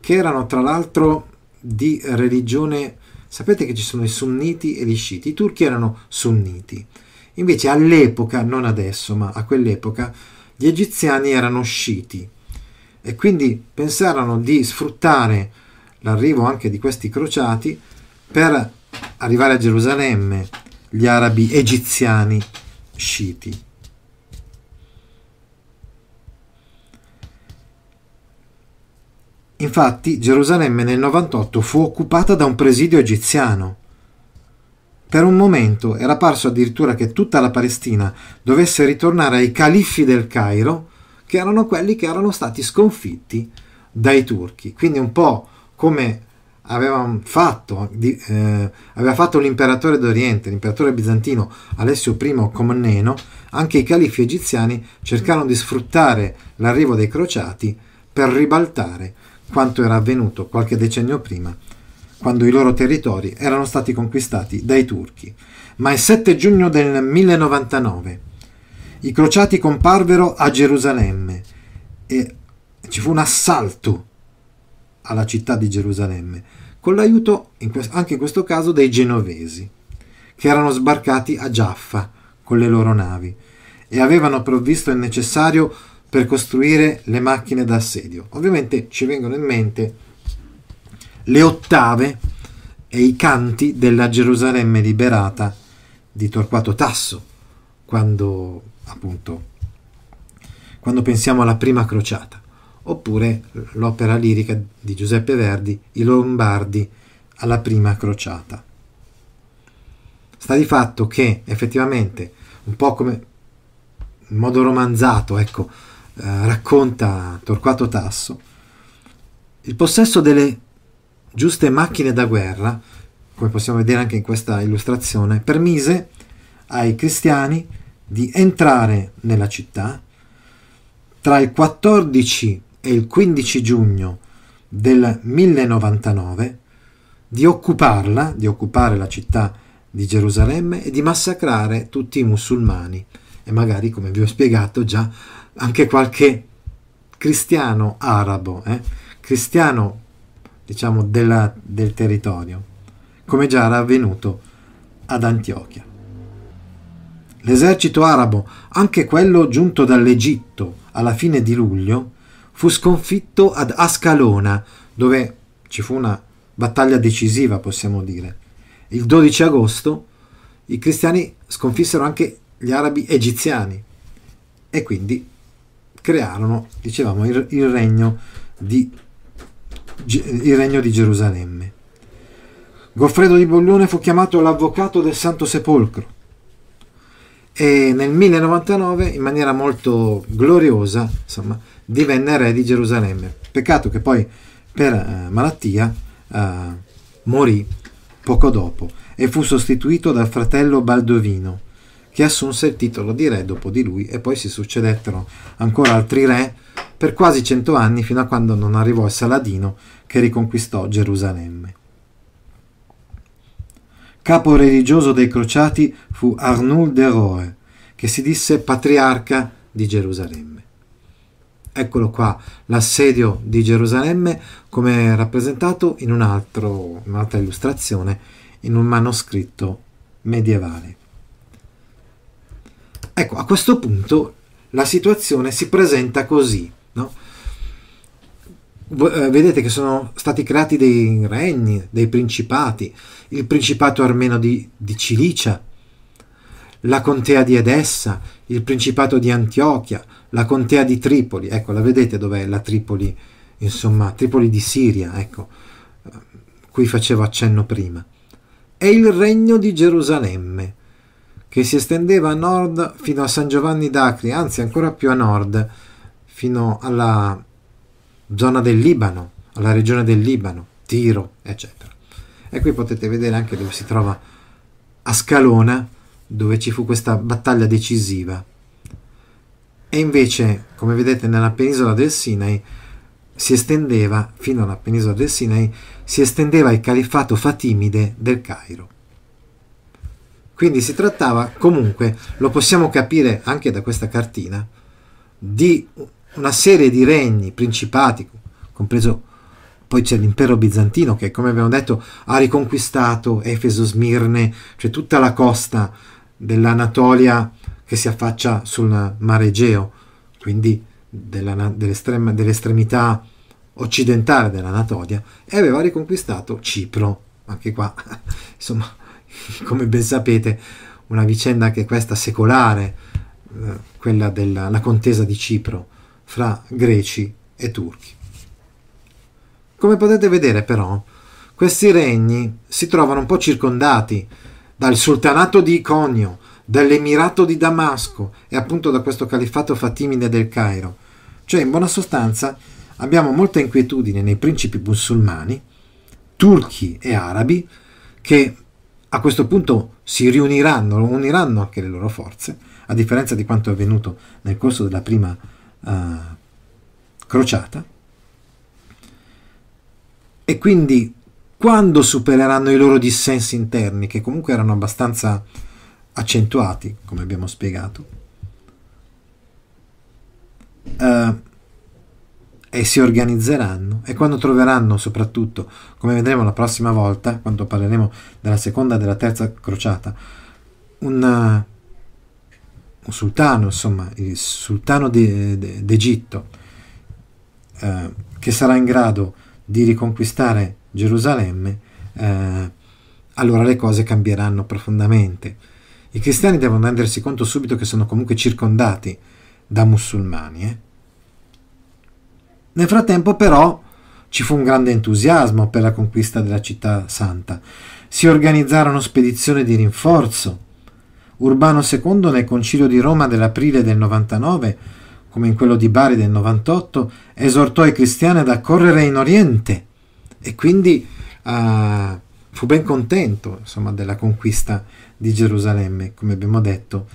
che erano tra l'altro di religione. Sapete che ci sono i sunniti e gli sciiti, i turchi erano sunniti. Invece all'epoca, non adesso, ma a quell'epoca, gli egiziani erano sciiti e quindi pensarono di sfruttare l'arrivo anche di questi crociati per arrivare a Gerusalemme gli arabi egiziani sciti. Infatti Gerusalemme nel 98 fu occupata da un presidio egiziano. Per un momento era parso addirittura che tutta la Palestina dovesse ritornare ai califfi del Cairo, che erano quelli che erano stati sconfitti dai turchi. Quindi un po' come aveva fatto, di, eh, aveva fatto l'imperatore d'Oriente, l'imperatore bizantino Alessio I Comneno, anche i califi egiziani cercarono di sfruttare l'arrivo dei crociati per ribaltare quanto era avvenuto qualche decennio prima, quando i loro territori erano stati conquistati dai turchi. Ma il 7 giugno del 1099 i crociati comparvero a Gerusalemme e ci fu un assalto alla città di Gerusalemme, con l'aiuto in que- anche in questo caso dei genovesi, che erano sbarcati a Giaffa con le loro navi e avevano provvisto il necessario per costruire le macchine d'assedio. Ovviamente ci vengono in mente le ottave e i canti della Gerusalemme liberata di Torquato Tasso, quando appunto quando pensiamo alla prima crociata oppure l'opera lirica di Giuseppe Verdi, I Lombardi, alla prima crociata. Sta di fatto che effettivamente, un po' come in modo romanzato, ecco, eh, racconta Torquato Tasso, il possesso delle giuste macchine da guerra, come possiamo vedere anche in questa illustrazione, permise ai cristiani di entrare nella città tra il 14 e il 15 giugno del 1099 di occuparla, di occupare la città di Gerusalemme e di massacrare tutti i musulmani e magari, come vi ho spiegato già, anche qualche cristiano arabo, eh? cristiano diciamo della, del territorio, come già era avvenuto ad Antiochia. L'esercito arabo, anche quello giunto dall'Egitto alla fine di luglio, fu sconfitto ad Ascalona, dove ci fu una battaglia decisiva, possiamo dire. Il 12 agosto i cristiani sconfissero anche gli arabi egiziani e quindi crearono, dicevamo, il, il, regno, di, il regno di Gerusalemme. Goffredo di Bollone fu chiamato l'avvocato del Santo Sepolcro e nel 1099, in maniera molto gloriosa, insomma, divenne re di Gerusalemme. Peccato che poi per eh, malattia eh, morì poco dopo e fu sostituito dal fratello Baldovino, che assunse il titolo di re dopo di lui e poi si succedettero ancora altri re per quasi cento anni fino a quando non arrivò il Saladino che riconquistò Gerusalemme. Capo religioso dei crociati fu Arnul de Roe, che si disse patriarca di Gerusalemme. Eccolo qua, l'assedio di Gerusalemme come rappresentato in, un altro, un'altra illustrazione, in un manoscritto medievale. Ecco, a questo punto la situazione si presenta così. No? Eh, vedete che sono stati creati dei regni, dei principati, il principato armeno di, di Cilicia, la contea di Edessa, il principato di Antiochia, la contea di Tripoli, ecco, la vedete dov'è la Tripoli, insomma, Tripoli di Siria, ecco, cui eh, facevo accenno prima, e il regno di Gerusalemme, che si estendeva a nord fino a San Giovanni d'Acri, anzi ancora più a nord, fino alla zona del Libano, alla regione del Libano, Tiro, eccetera. E qui potete vedere anche dove si trova Ascalona, dove ci fu questa battaglia decisiva e invece, come vedete nella penisola del Sinai, si estendeva, fino alla penisola del Sinai, si estendeva il califfato fatimide del Cairo. Quindi si trattava comunque, lo possiamo capire anche da questa cartina, di una serie di regni, principati, compreso poi c'è l'impero bizantino che, come abbiamo detto, ha riconquistato Efeso, Smirne, cioè tutta la costa dell'Anatolia che si affaccia sul mare Egeo, quindi dell'estremità occidentale dell'Anatolia, e aveva riconquistato Cipro. Anche qua, insomma, come ben sapete, una vicenda anche questa secolare, eh, quella della contesa di Cipro fra greci e turchi. Come potete vedere però, questi regni si trovano un po' circondati dal sultanato di Iconio, dall'Emirato di Damasco e appunto da questo califfato fatimide del Cairo. Cioè, in buona sostanza, abbiamo molta inquietudine nei principi musulmani, turchi e arabi, che a questo punto si riuniranno, uniranno anche le loro forze, a differenza di quanto è avvenuto nel corso della prima uh, crociata. E quindi quando supereranno i loro dissensi interni, che comunque erano abbastanza accentuati, come abbiamo spiegato, uh, e si organizzeranno e quando troveranno soprattutto, come vedremo la prossima volta, quando parleremo della seconda e della terza crociata, una, eh, un sultano, insomma, il sultano d'Egitto, eh, che sarà in grado di riconquistare Gerusalemme, eh, allora le cose cambieranno profondamente. I cristiani devono rendersi conto subito che sono comunque circondati da musulmani. Eh? Nel frattempo però ci fu un grande entusiasmo per la conquista della città santa. Si organizzarono spedizioni di rinforzo. Urbano II nel concilio di Roma dell'aprile del 99, come in quello di Bari del 98, esortò i cristiani ad accorrere in Oriente e quindi uh, fu ben contento insomma, della conquista di Gerusalemme, come abbiamo detto,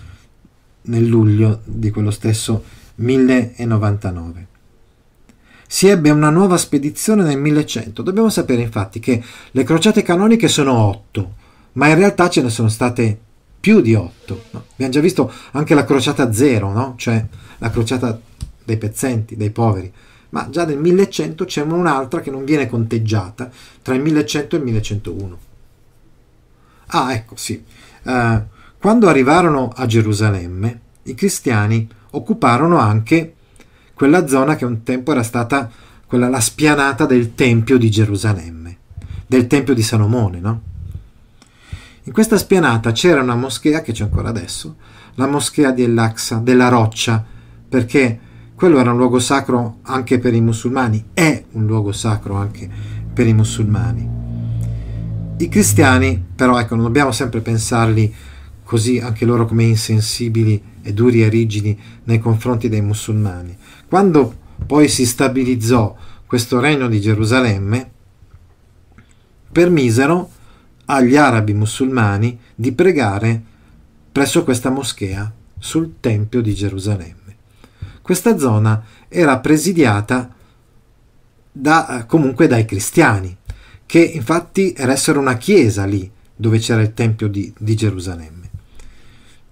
nel luglio di quello stesso 1099. Si ebbe una nuova spedizione nel 1100. Dobbiamo sapere infatti che le crociate canoniche sono otto, ma in realtà ce ne sono state più di otto. No? Abbiamo già visto anche la crociata zero, no? cioè la crociata dei pezzenti, dei poveri. Ma già nel 1100 c'è un'altra che non viene conteggiata tra il 1100 e il 1101. Ah, ecco, sì eh, quando arrivarono a Gerusalemme, i cristiani occuparono anche quella zona che un tempo era stata quella, la spianata del Tempio di Gerusalemme, del Tempio di Salomone, no? In questa spianata c'era una moschea, che c'è ancora adesso, la moschea di el della roccia, perché quello era un luogo sacro anche per i musulmani, è un luogo sacro anche per i musulmani. I cristiani, però, ecco, non dobbiamo sempre pensarli così anche loro come insensibili e duri e rigidi nei confronti dei musulmani. Quando poi si stabilizzò questo regno di Gerusalemme, permisero agli arabi musulmani di pregare presso questa moschea sul Tempio di Gerusalemme. Questa zona era presidiata da, comunque dai cristiani che infatti era essere una chiesa lì dove c'era il Tempio di, di Gerusalemme.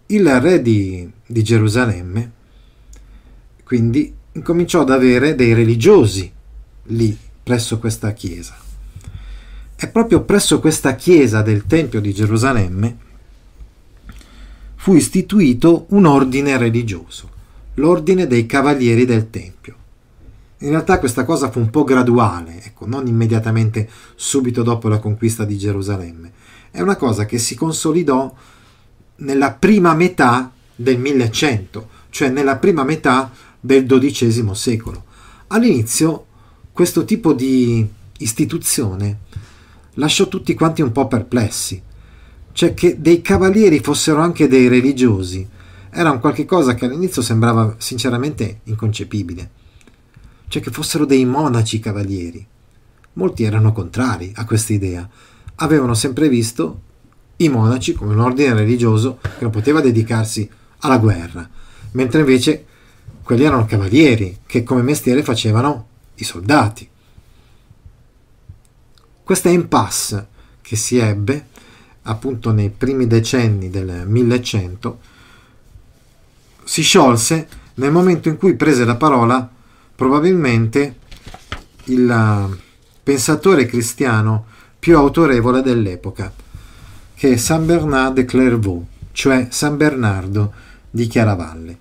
Il re di, di Gerusalemme quindi incominciò ad avere dei religiosi lì presso questa chiesa. E proprio presso questa chiesa del Tempio di Gerusalemme fu istituito un ordine religioso, l'ordine dei Cavalieri del Tempio. In realtà questa cosa fu un po' graduale, ecco, non immediatamente subito dopo la conquista di Gerusalemme. È una cosa che si consolidò nella prima metà del 1100, cioè nella prima metà del XII secolo. All'inizio questo tipo di istituzione lasciò tutti quanti un po' perplessi, cioè che dei cavalieri fossero anche dei religiosi. Era un qualche cosa che all'inizio sembrava sinceramente inconcepibile cioè che fossero dei monaci cavalieri. Molti erano contrari a questa idea, avevano sempre visto i monaci come un ordine religioso che non poteva dedicarsi alla guerra, mentre invece quelli erano cavalieri che come mestiere facevano i soldati. Questa impasse che si ebbe appunto nei primi decenni del 1100 si sciolse nel momento in cui prese la parola probabilmente il eh, pensatore cristiano più autorevole dell'epoca, che è San Bernard de Clairvaux, cioè San Bernardo di Chiaravalle.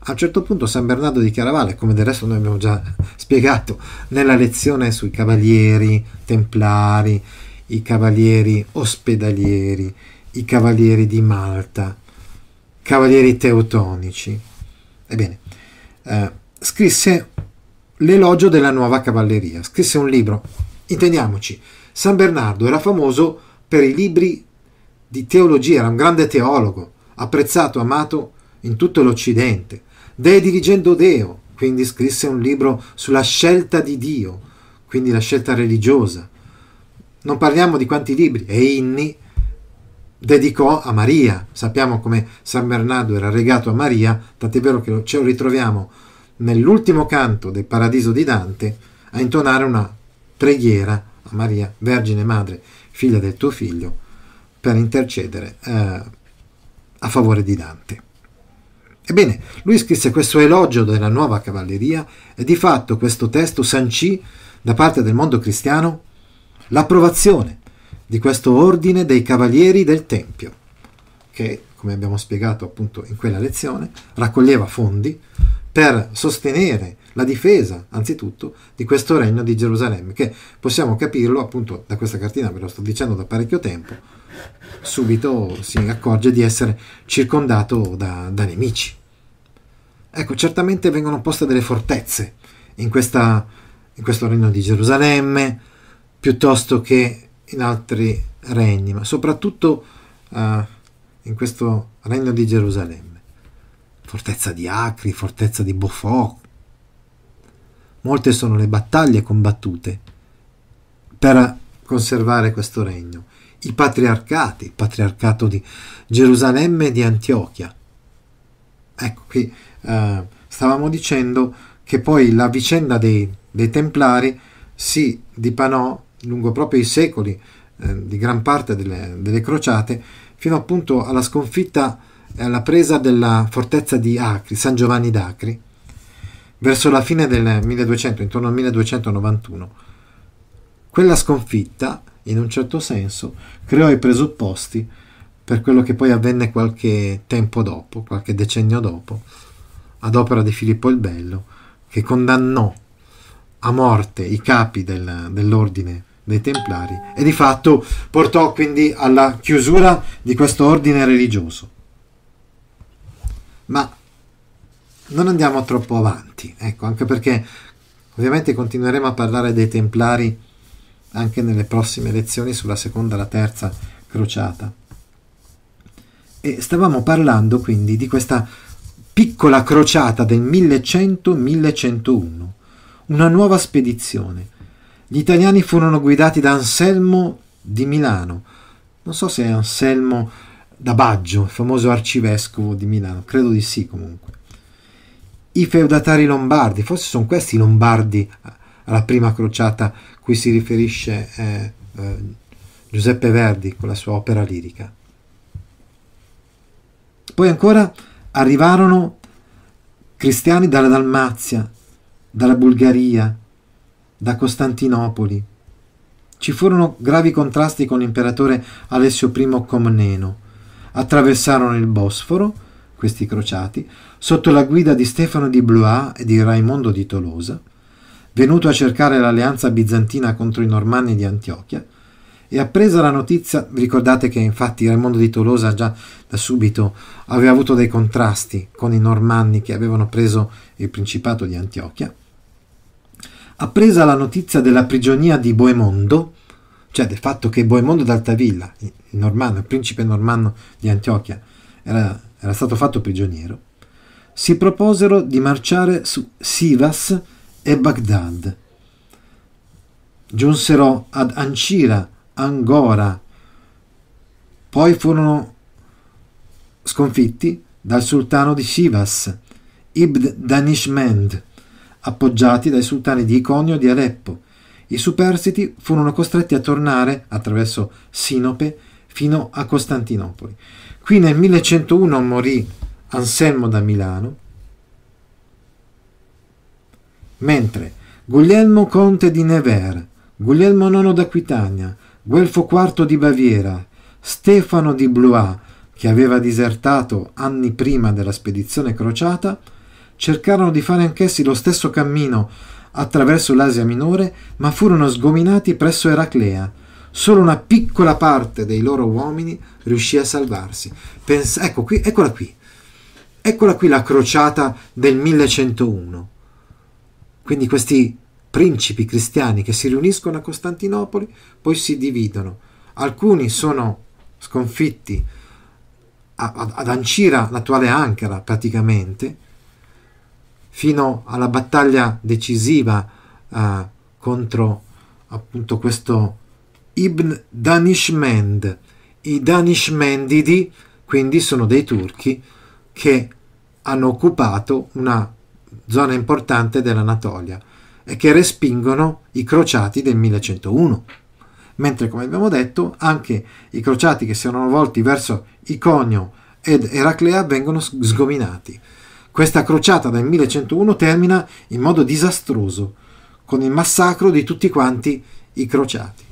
A un certo punto San Bernardo di Chiaravalle, come del resto noi abbiamo già spiegato nella lezione sui cavalieri templari, i cavalieri ospedalieri, i cavalieri di Malta, cavalieri teutonici. Ebbene, eh, scrisse l'elogio della nuova cavalleria, scrisse un libro. Intendiamoci, San Bernardo era famoso per i libri di teologia, era un grande teologo, apprezzato, amato in tutto l'Occidente. De dirigendo Deo, quindi scrisse un libro sulla scelta di Dio, quindi la scelta religiosa. Non parliamo di quanti libri e inni dedicò a Maria. Sappiamo come San Bernardo era regato a Maria, tant'è vero che ce lo ritroviamo nell'ultimo canto del Paradiso di Dante a intonare una preghiera a Maria, Vergine Madre, figlia del tuo figlio, per intercedere eh, a favore di Dante. Ebbene, lui scrisse questo elogio della nuova cavalleria e di fatto questo testo sancì da parte del mondo cristiano l'approvazione di questo ordine dei cavalieri del Tempio, che, come abbiamo spiegato appunto in quella lezione, raccoglieva fondi per sostenere la difesa, anzitutto, di questo regno di Gerusalemme, che possiamo capirlo appunto da questa cartina, ve lo sto dicendo da parecchio tempo, subito si accorge di essere circondato da, da nemici. Ecco, certamente vengono poste delle fortezze in, questa, in questo regno di Gerusalemme, piuttosto che in altri regni, ma soprattutto uh, in questo regno di Gerusalemme fortezza di Acri, fortezza di Beaufort. Molte sono le battaglie combattute per conservare questo regno. I patriarcati, il patriarcato di Gerusalemme e di Antiochia. Ecco qui eh, stavamo dicendo che poi la vicenda dei, dei Templari si dipanò lungo proprio i secoli eh, di gran parte delle, delle crociate fino appunto alla sconfitta alla eh, presa della fortezza di Acri, San Giovanni d'Acri, verso la fine del 1200, intorno al 1291. Quella sconfitta, in un certo senso, creò i presupposti per quello che poi avvenne qualche tempo dopo, qualche decennio dopo, ad opera di Filippo il Bello, che condannò a morte i capi del, dell'ordine dei Templari e di fatto portò quindi alla chiusura di questo ordine religioso ma non andiamo troppo avanti, ecco, anche perché ovviamente continueremo a parlare dei Templari anche nelle prossime lezioni sulla seconda e la terza crociata. E stavamo parlando quindi di questa piccola crociata del 1100-1101, una nuova spedizione. Gli italiani furono guidati da Anselmo di Milano. Non so se Anselmo da Baggio, il famoso arcivescovo di Milano, credo di sì comunque. I feudatari lombardi, forse sono questi i lombardi alla prima crociata cui si riferisce eh, eh, Giuseppe Verdi con la sua opera lirica. Poi ancora arrivarono cristiani dalla Dalmazia, dalla Bulgaria, da Costantinopoli. Ci furono gravi contrasti con l'imperatore Alessio I Comneno Attraversarono il Bosforo, questi crociati, sotto la guida di Stefano di Blois e di Raimondo di Tolosa, venuto a cercare l'alleanza bizantina contro i normanni di Antiochia, e appresa la notizia, ricordate che infatti Raimondo di Tolosa già da subito aveva avuto dei contrasti con i normanni che avevano preso il principato di Antiochia, appresa la notizia della prigionia di Boemondo, cioè del fatto che Boemondo d'Altavilla, il normanno, il principe normanno di Antiochia, era, era stato fatto prigioniero, si proposero di marciare su Sivas e Baghdad. Giunsero ad Ancira, Angora, poi furono sconfitti dal sultano di Sivas, Ibd Danishmend, appoggiati dai sultani di Iconio e di Aleppo. I superstiti furono costretti a tornare attraverso Sinope fino a Costantinopoli. Qui nel 1101 morì Anselmo da Milano, mentre Guglielmo conte di Nevers, Guglielmo IX d'Aquitania, Guelfo IV di Baviera, Stefano di Blois, che aveva disertato anni prima della spedizione crociata, cercarono di fare anch'essi lo stesso cammino attraverso l'Asia Minore, ma furono sgominati presso Eraclea, Solo una piccola parte dei loro uomini riuscì a salvarsi. Pens- ecco qui, eccola qui. Eccola qui la crociata del 1101. Quindi questi principi cristiani che si riuniscono a Costantinopoli poi si dividono. Alcuni sono sconfitti ad Ancira, l'attuale Ankara praticamente, fino alla battaglia decisiva eh, contro appunto questo Ibn Danishmend. I Danishmendidi, quindi, sono dei turchi che hanno occupato una zona importante dell'Anatolia e che respingono i crociati del 1101. Mentre, come abbiamo detto, anche i crociati che si erano volti verso Iconio ed Eraclea vengono sgominati. Questa crociata del 1101 termina in modo disastroso, con il massacro di tutti quanti i crociati.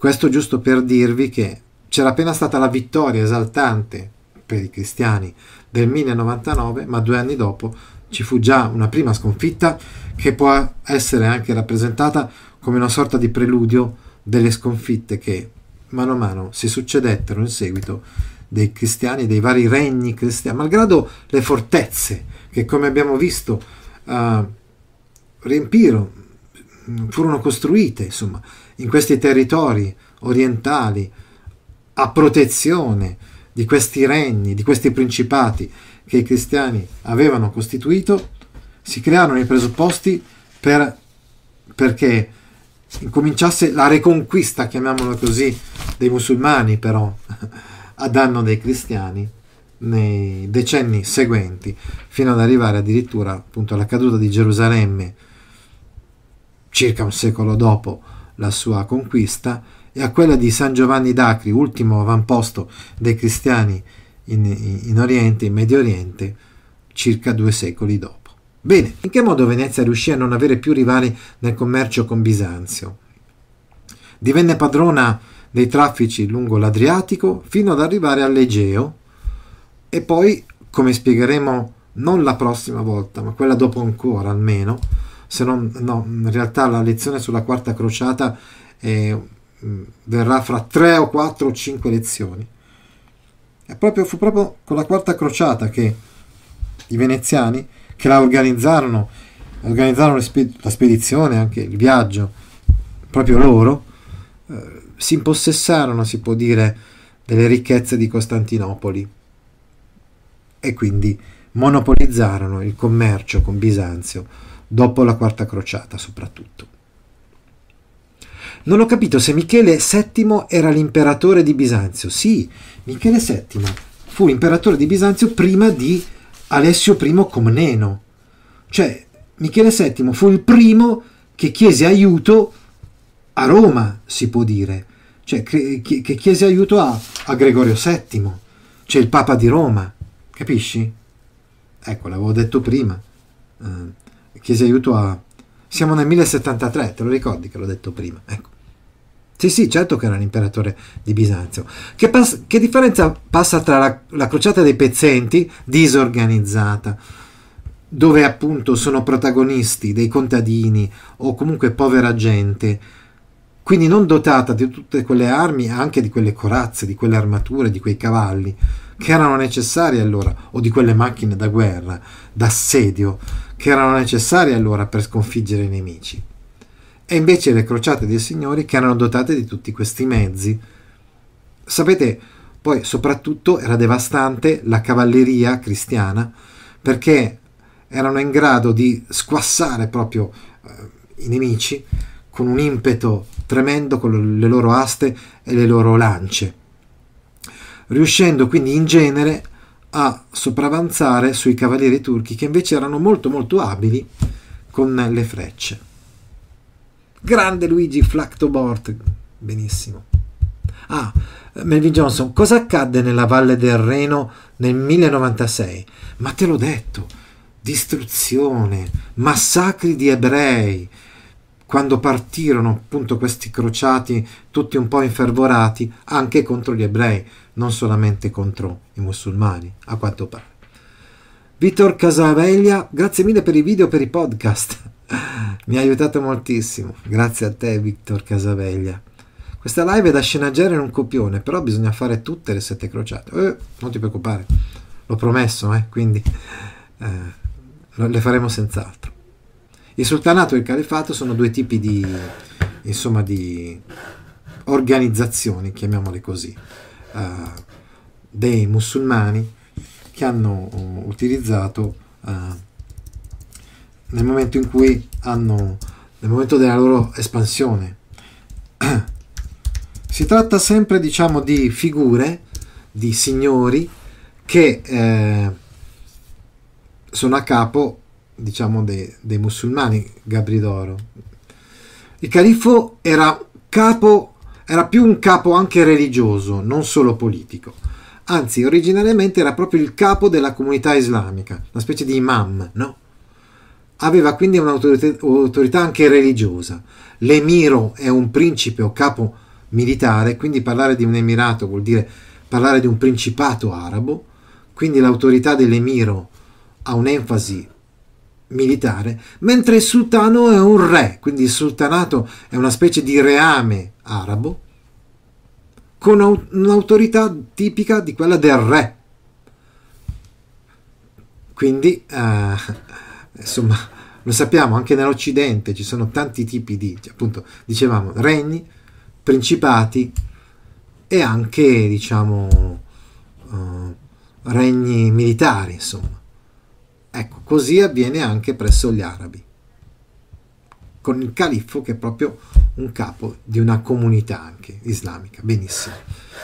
Questo giusto per dirvi che c'era appena stata la vittoria esaltante per i cristiani del 1099, ma due anni dopo ci fu già una prima sconfitta che può essere anche rappresentata come una sorta di preludio delle sconfitte che mano a mano si succedettero in seguito dei cristiani, dei vari regni cristiani, malgrado le fortezze che come abbiamo visto uh, riempirono, furono costruite, insomma, in questi territori orientali a protezione di questi regni, di questi principati che i cristiani avevano costituito, si crearono i presupposti per, perché incominciasse la reconquista, chiamiamolo così, dei musulmani però, a danno dei cristiani nei decenni seguenti, fino ad arrivare addirittura appunto alla caduta di Gerusalemme circa un secolo dopo la sua conquista, e a quella di San Giovanni d'Acri, ultimo avamposto dei cristiani in, in Oriente, in Medio Oriente, circa due secoli dopo. Bene, in che modo Venezia riuscì a non avere più rivali nel commercio con Bisanzio? Divenne padrona dei traffici lungo l'Adriatico fino ad arrivare all'Egeo e poi, come spiegheremo non la prossima volta, ma quella dopo ancora almeno, se non no, in realtà la lezione sulla quarta crociata eh, verrà fra tre o quattro o cinque lezioni. E proprio, fu proprio con la quarta crociata che i veneziani, che la organizzarono, organizzarono la spedizione, anche il viaggio, proprio loro, eh, si impossessarono, si può dire, delle ricchezze di Costantinopoli e quindi monopolizzarono il commercio con Bisanzio dopo la Quarta Crociata soprattutto. Non ho capito se Michele VII era l'imperatore di Bisanzio. Sì, Michele VII fu imperatore di Bisanzio prima di Alessio I Comneno. Cioè, Michele VII fu il primo che chiese aiuto a Roma, si può dire, cioè che, chiese aiuto a, a Gregorio VII, cioè il Papa di Roma, capisci? Ecco, l'avevo detto prima. Uh chiese aiuto a... Siamo nel 1073, te lo ricordi che l'ho detto prima? Ecco. Sì, sì, certo che era l'imperatore di Bisanzio. Che, che, differenza passa tra la, la crociata dei pezzenti disorganizzata, dove appunto sono protagonisti dei contadini o comunque povera gente, quindi non dotata di tutte quelle armi, anche di quelle corazze, di quelle armature, di quei cavalli che erano necessari allora, o di quelle macchine da guerra, d'assedio che erano necessarie allora per sconfiggere i nemici, e invece le crociate dei signori che erano dotate di tutti questi mezzi. Sapete, poi soprattutto era devastante la cavalleria cristiana perché erano in grado di squassare proprio eh, i nemici con un impeto tremendo con le loro aste e le loro lance, riuscendo quindi in genere a sopravanzare sui cavalieri turchi che invece erano molto molto abili con le frecce. Grande Luigi Flactobort, benissimo. Ah, Melvin Johnson, cosa accadde nella Valle del Reno nel 1096? Ma te l'ho detto, distruzione, massacri di ebrei, quando partirono appunto questi crociati tutti un po' infervorati anche contro gli ebrei, non solamente contro i musulmani, a quanto pare. Vittor Casaveglia, grazie mille per i video, per i podcast. Mi ha aiutato moltissimo. Grazie a te, Vittor Casaveglia. Questa live è da scenaggiare in un copione, però bisogna fare tutte le sette crociate. Eh, non ti preoccupare, l'ho promesso, eh, quindi eh, le faremo senz'altro. Il sultanato e il califato sono due tipi di, insomma, di organizzazioni, chiamiamole così, uh, dei musulmani che hanno uh, utilizzato uh, nel momento in cui hanno, nel momento della loro espansione. si tratta sempre, diciamo, di figure, di signori che eh, sono a capo diciamo, dei, dei musulmani, Gabridoro. Il califfo era, capo, era più un capo anche religioso, non solo politico. Anzi, originariamente era proprio il capo della comunità islamica, una specie di imam, no? Aveva quindi un'autorità anche religiosa. L'emiro è un principe o capo militare, quindi parlare di un emirato vuol dire parlare di un principato arabo, quindi l'autorità dell'emiro ha un'enfasi militare, mentre il sultano è un re, quindi il sultanato è una specie di reame arabo con un'autorità tipica di quella del re. Quindi, eh, insomma, lo sappiamo, anche nell'Occidente ci sono tanti tipi di, cioè, appunto, dicevamo, regni, principati e anche, diciamo, eh, regni militari, insomma. Ecco, così avviene anche presso gli arabi, con il califfo che è proprio un capo di una comunità anche islamica. Benissimo.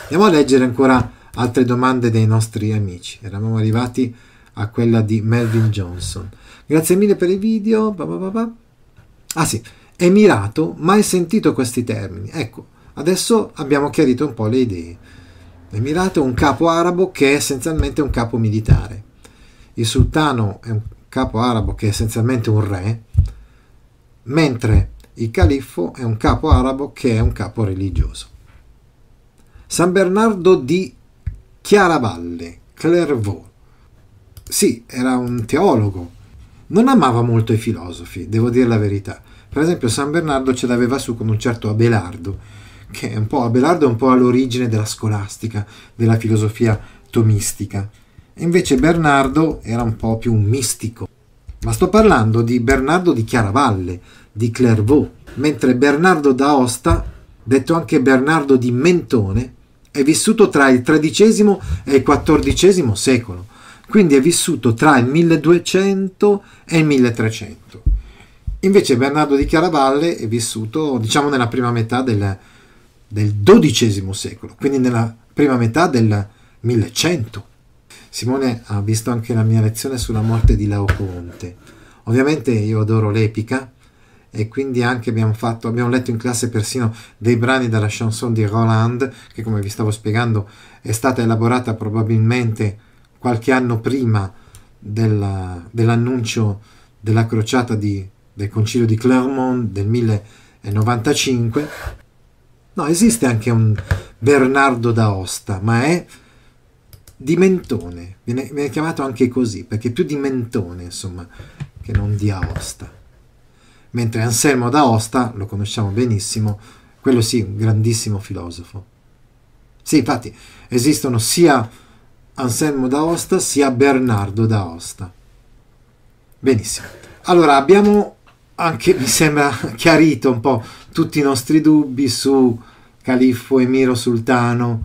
Andiamo a leggere ancora altre domande dei nostri amici. Eravamo arrivati a quella di Melvin Johnson. Grazie mille per il video. Bah bah bah ah sì, Emirato, mai sentito questi termini. Ecco, adesso abbiamo chiarito un po' le idee. Emirato è un capo arabo che è essenzialmente un capo militare il sultano è un capo arabo che è essenzialmente un re, mentre il califfo è un capo arabo che è un capo religioso. San Bernardo di Chiaravalle, Clairvaux. Sì, era un teologo. Non amava molto i filosofi, devo dire la verità. Per esempio San Bernardo ce l'aveva su con un certo Abelardo, che è un po' Abelardo è un po' all'origine della scolastica, della filosofia tomistica. Invece Bernardo era un po' più mistico. Ma sto parlando di Bernardo di Chiaravalle, di Clairvaux, mentre Bernardo d'Aosta, detto anche Bernardo di Mentone, è vissuto tra il XIII e il XIV secolo, quindi è vissuto tra il 1200 e il 1300. Invece Bernardo di Chiaravalle è vissuto, diciamo, nella prima metà del, del XII secolo, quindi nella prima metà del 1100. Simone ha visto anche la mia lezione sulla morte di Laocoonte. Ovviamente io adoro l'epica e quindi anche abbiamo, fatto, abbiamo letto in classe persino dei brani dalla chanson di Roland, che come vi stavo spiegando è stata elaborata probabilmente qualche anno prima della, dell'annuncio della crociata di, del concilio di Clermont del 1095. No, esiste anche un Bernardo d'Aosta, ma è di mentone, viene, viene chiamato anche così, perché è più di mentone, insomma, che non di Aosta. Mentre Anselmo d'Aosta, lo conosciamo benissimo, quello sì, un grandissimo filosofo. Sì, infatti, esistono sia Anselmo d'Aosta sia Bernardo d'Aosta. Benissimo. Allora, abbiamo anche, mi sembra, chiarito un po' tutti i nostri dubbi su Califfo Emiro Sultano,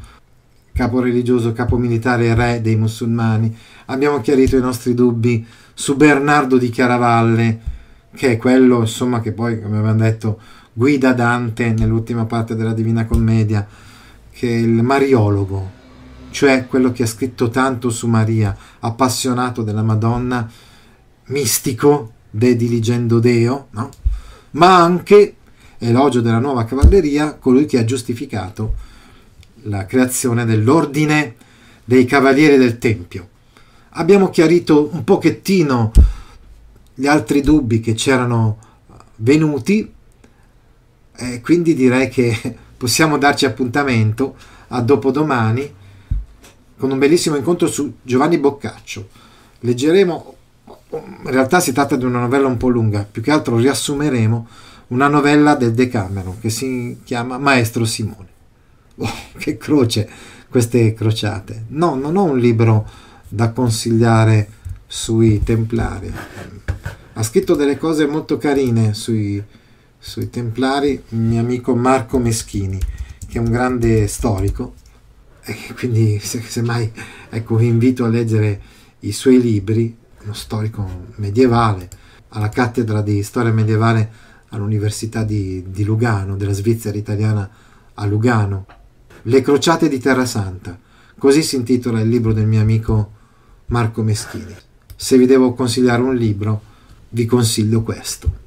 capo religioso, capo militare e re dei musulmani. Abbiamo chiarito i nostri dubbi su Bernardo di Chiaravalle, che è quello insomma che poi, come abbiamo detto, guida Dante nell'ultima parte della Divina Commedia, che è il mariologo, cioè quello che ha scritto tanto su Maria, appassionato della Madonna, mistico, de diligendo Deo, no? ma anche, elogio della nuova cavalleria, colui che ha giustificato la creazione dell'ordine dei cavalieri del Tempio. Abbiamo chiarito un pochettino gli altri dubbi che c'erano venuti e quindi direi che possiamo darci appuntamento a dopodomani con un bellissimo incontro su Giovanni Boccaccio. Leggeremo, in realtà si tratta di una novella un po' lunga, più che altro riassumeremo una novella del Decameron che si chiama Maestro Simone. Oh, che croce queste crociate. No, non ho un libro da consigliare sui templari. Ha scritto delle cose molto carine sui, sui templari il mio amico Marco Meschini, che è un grande storico. E quindi semmai se ecco, vi invito a leggere i suoi libri, uno storico medievale, alla cattedra di storia medievale all'Università di, di Lugano, della Svizzera italiana a Lugano, le crociate di Terra Santa. Così si intitola il libro del mio amico Marco Meschini. Se vi devo consigliare un libro, vi consiglio questo.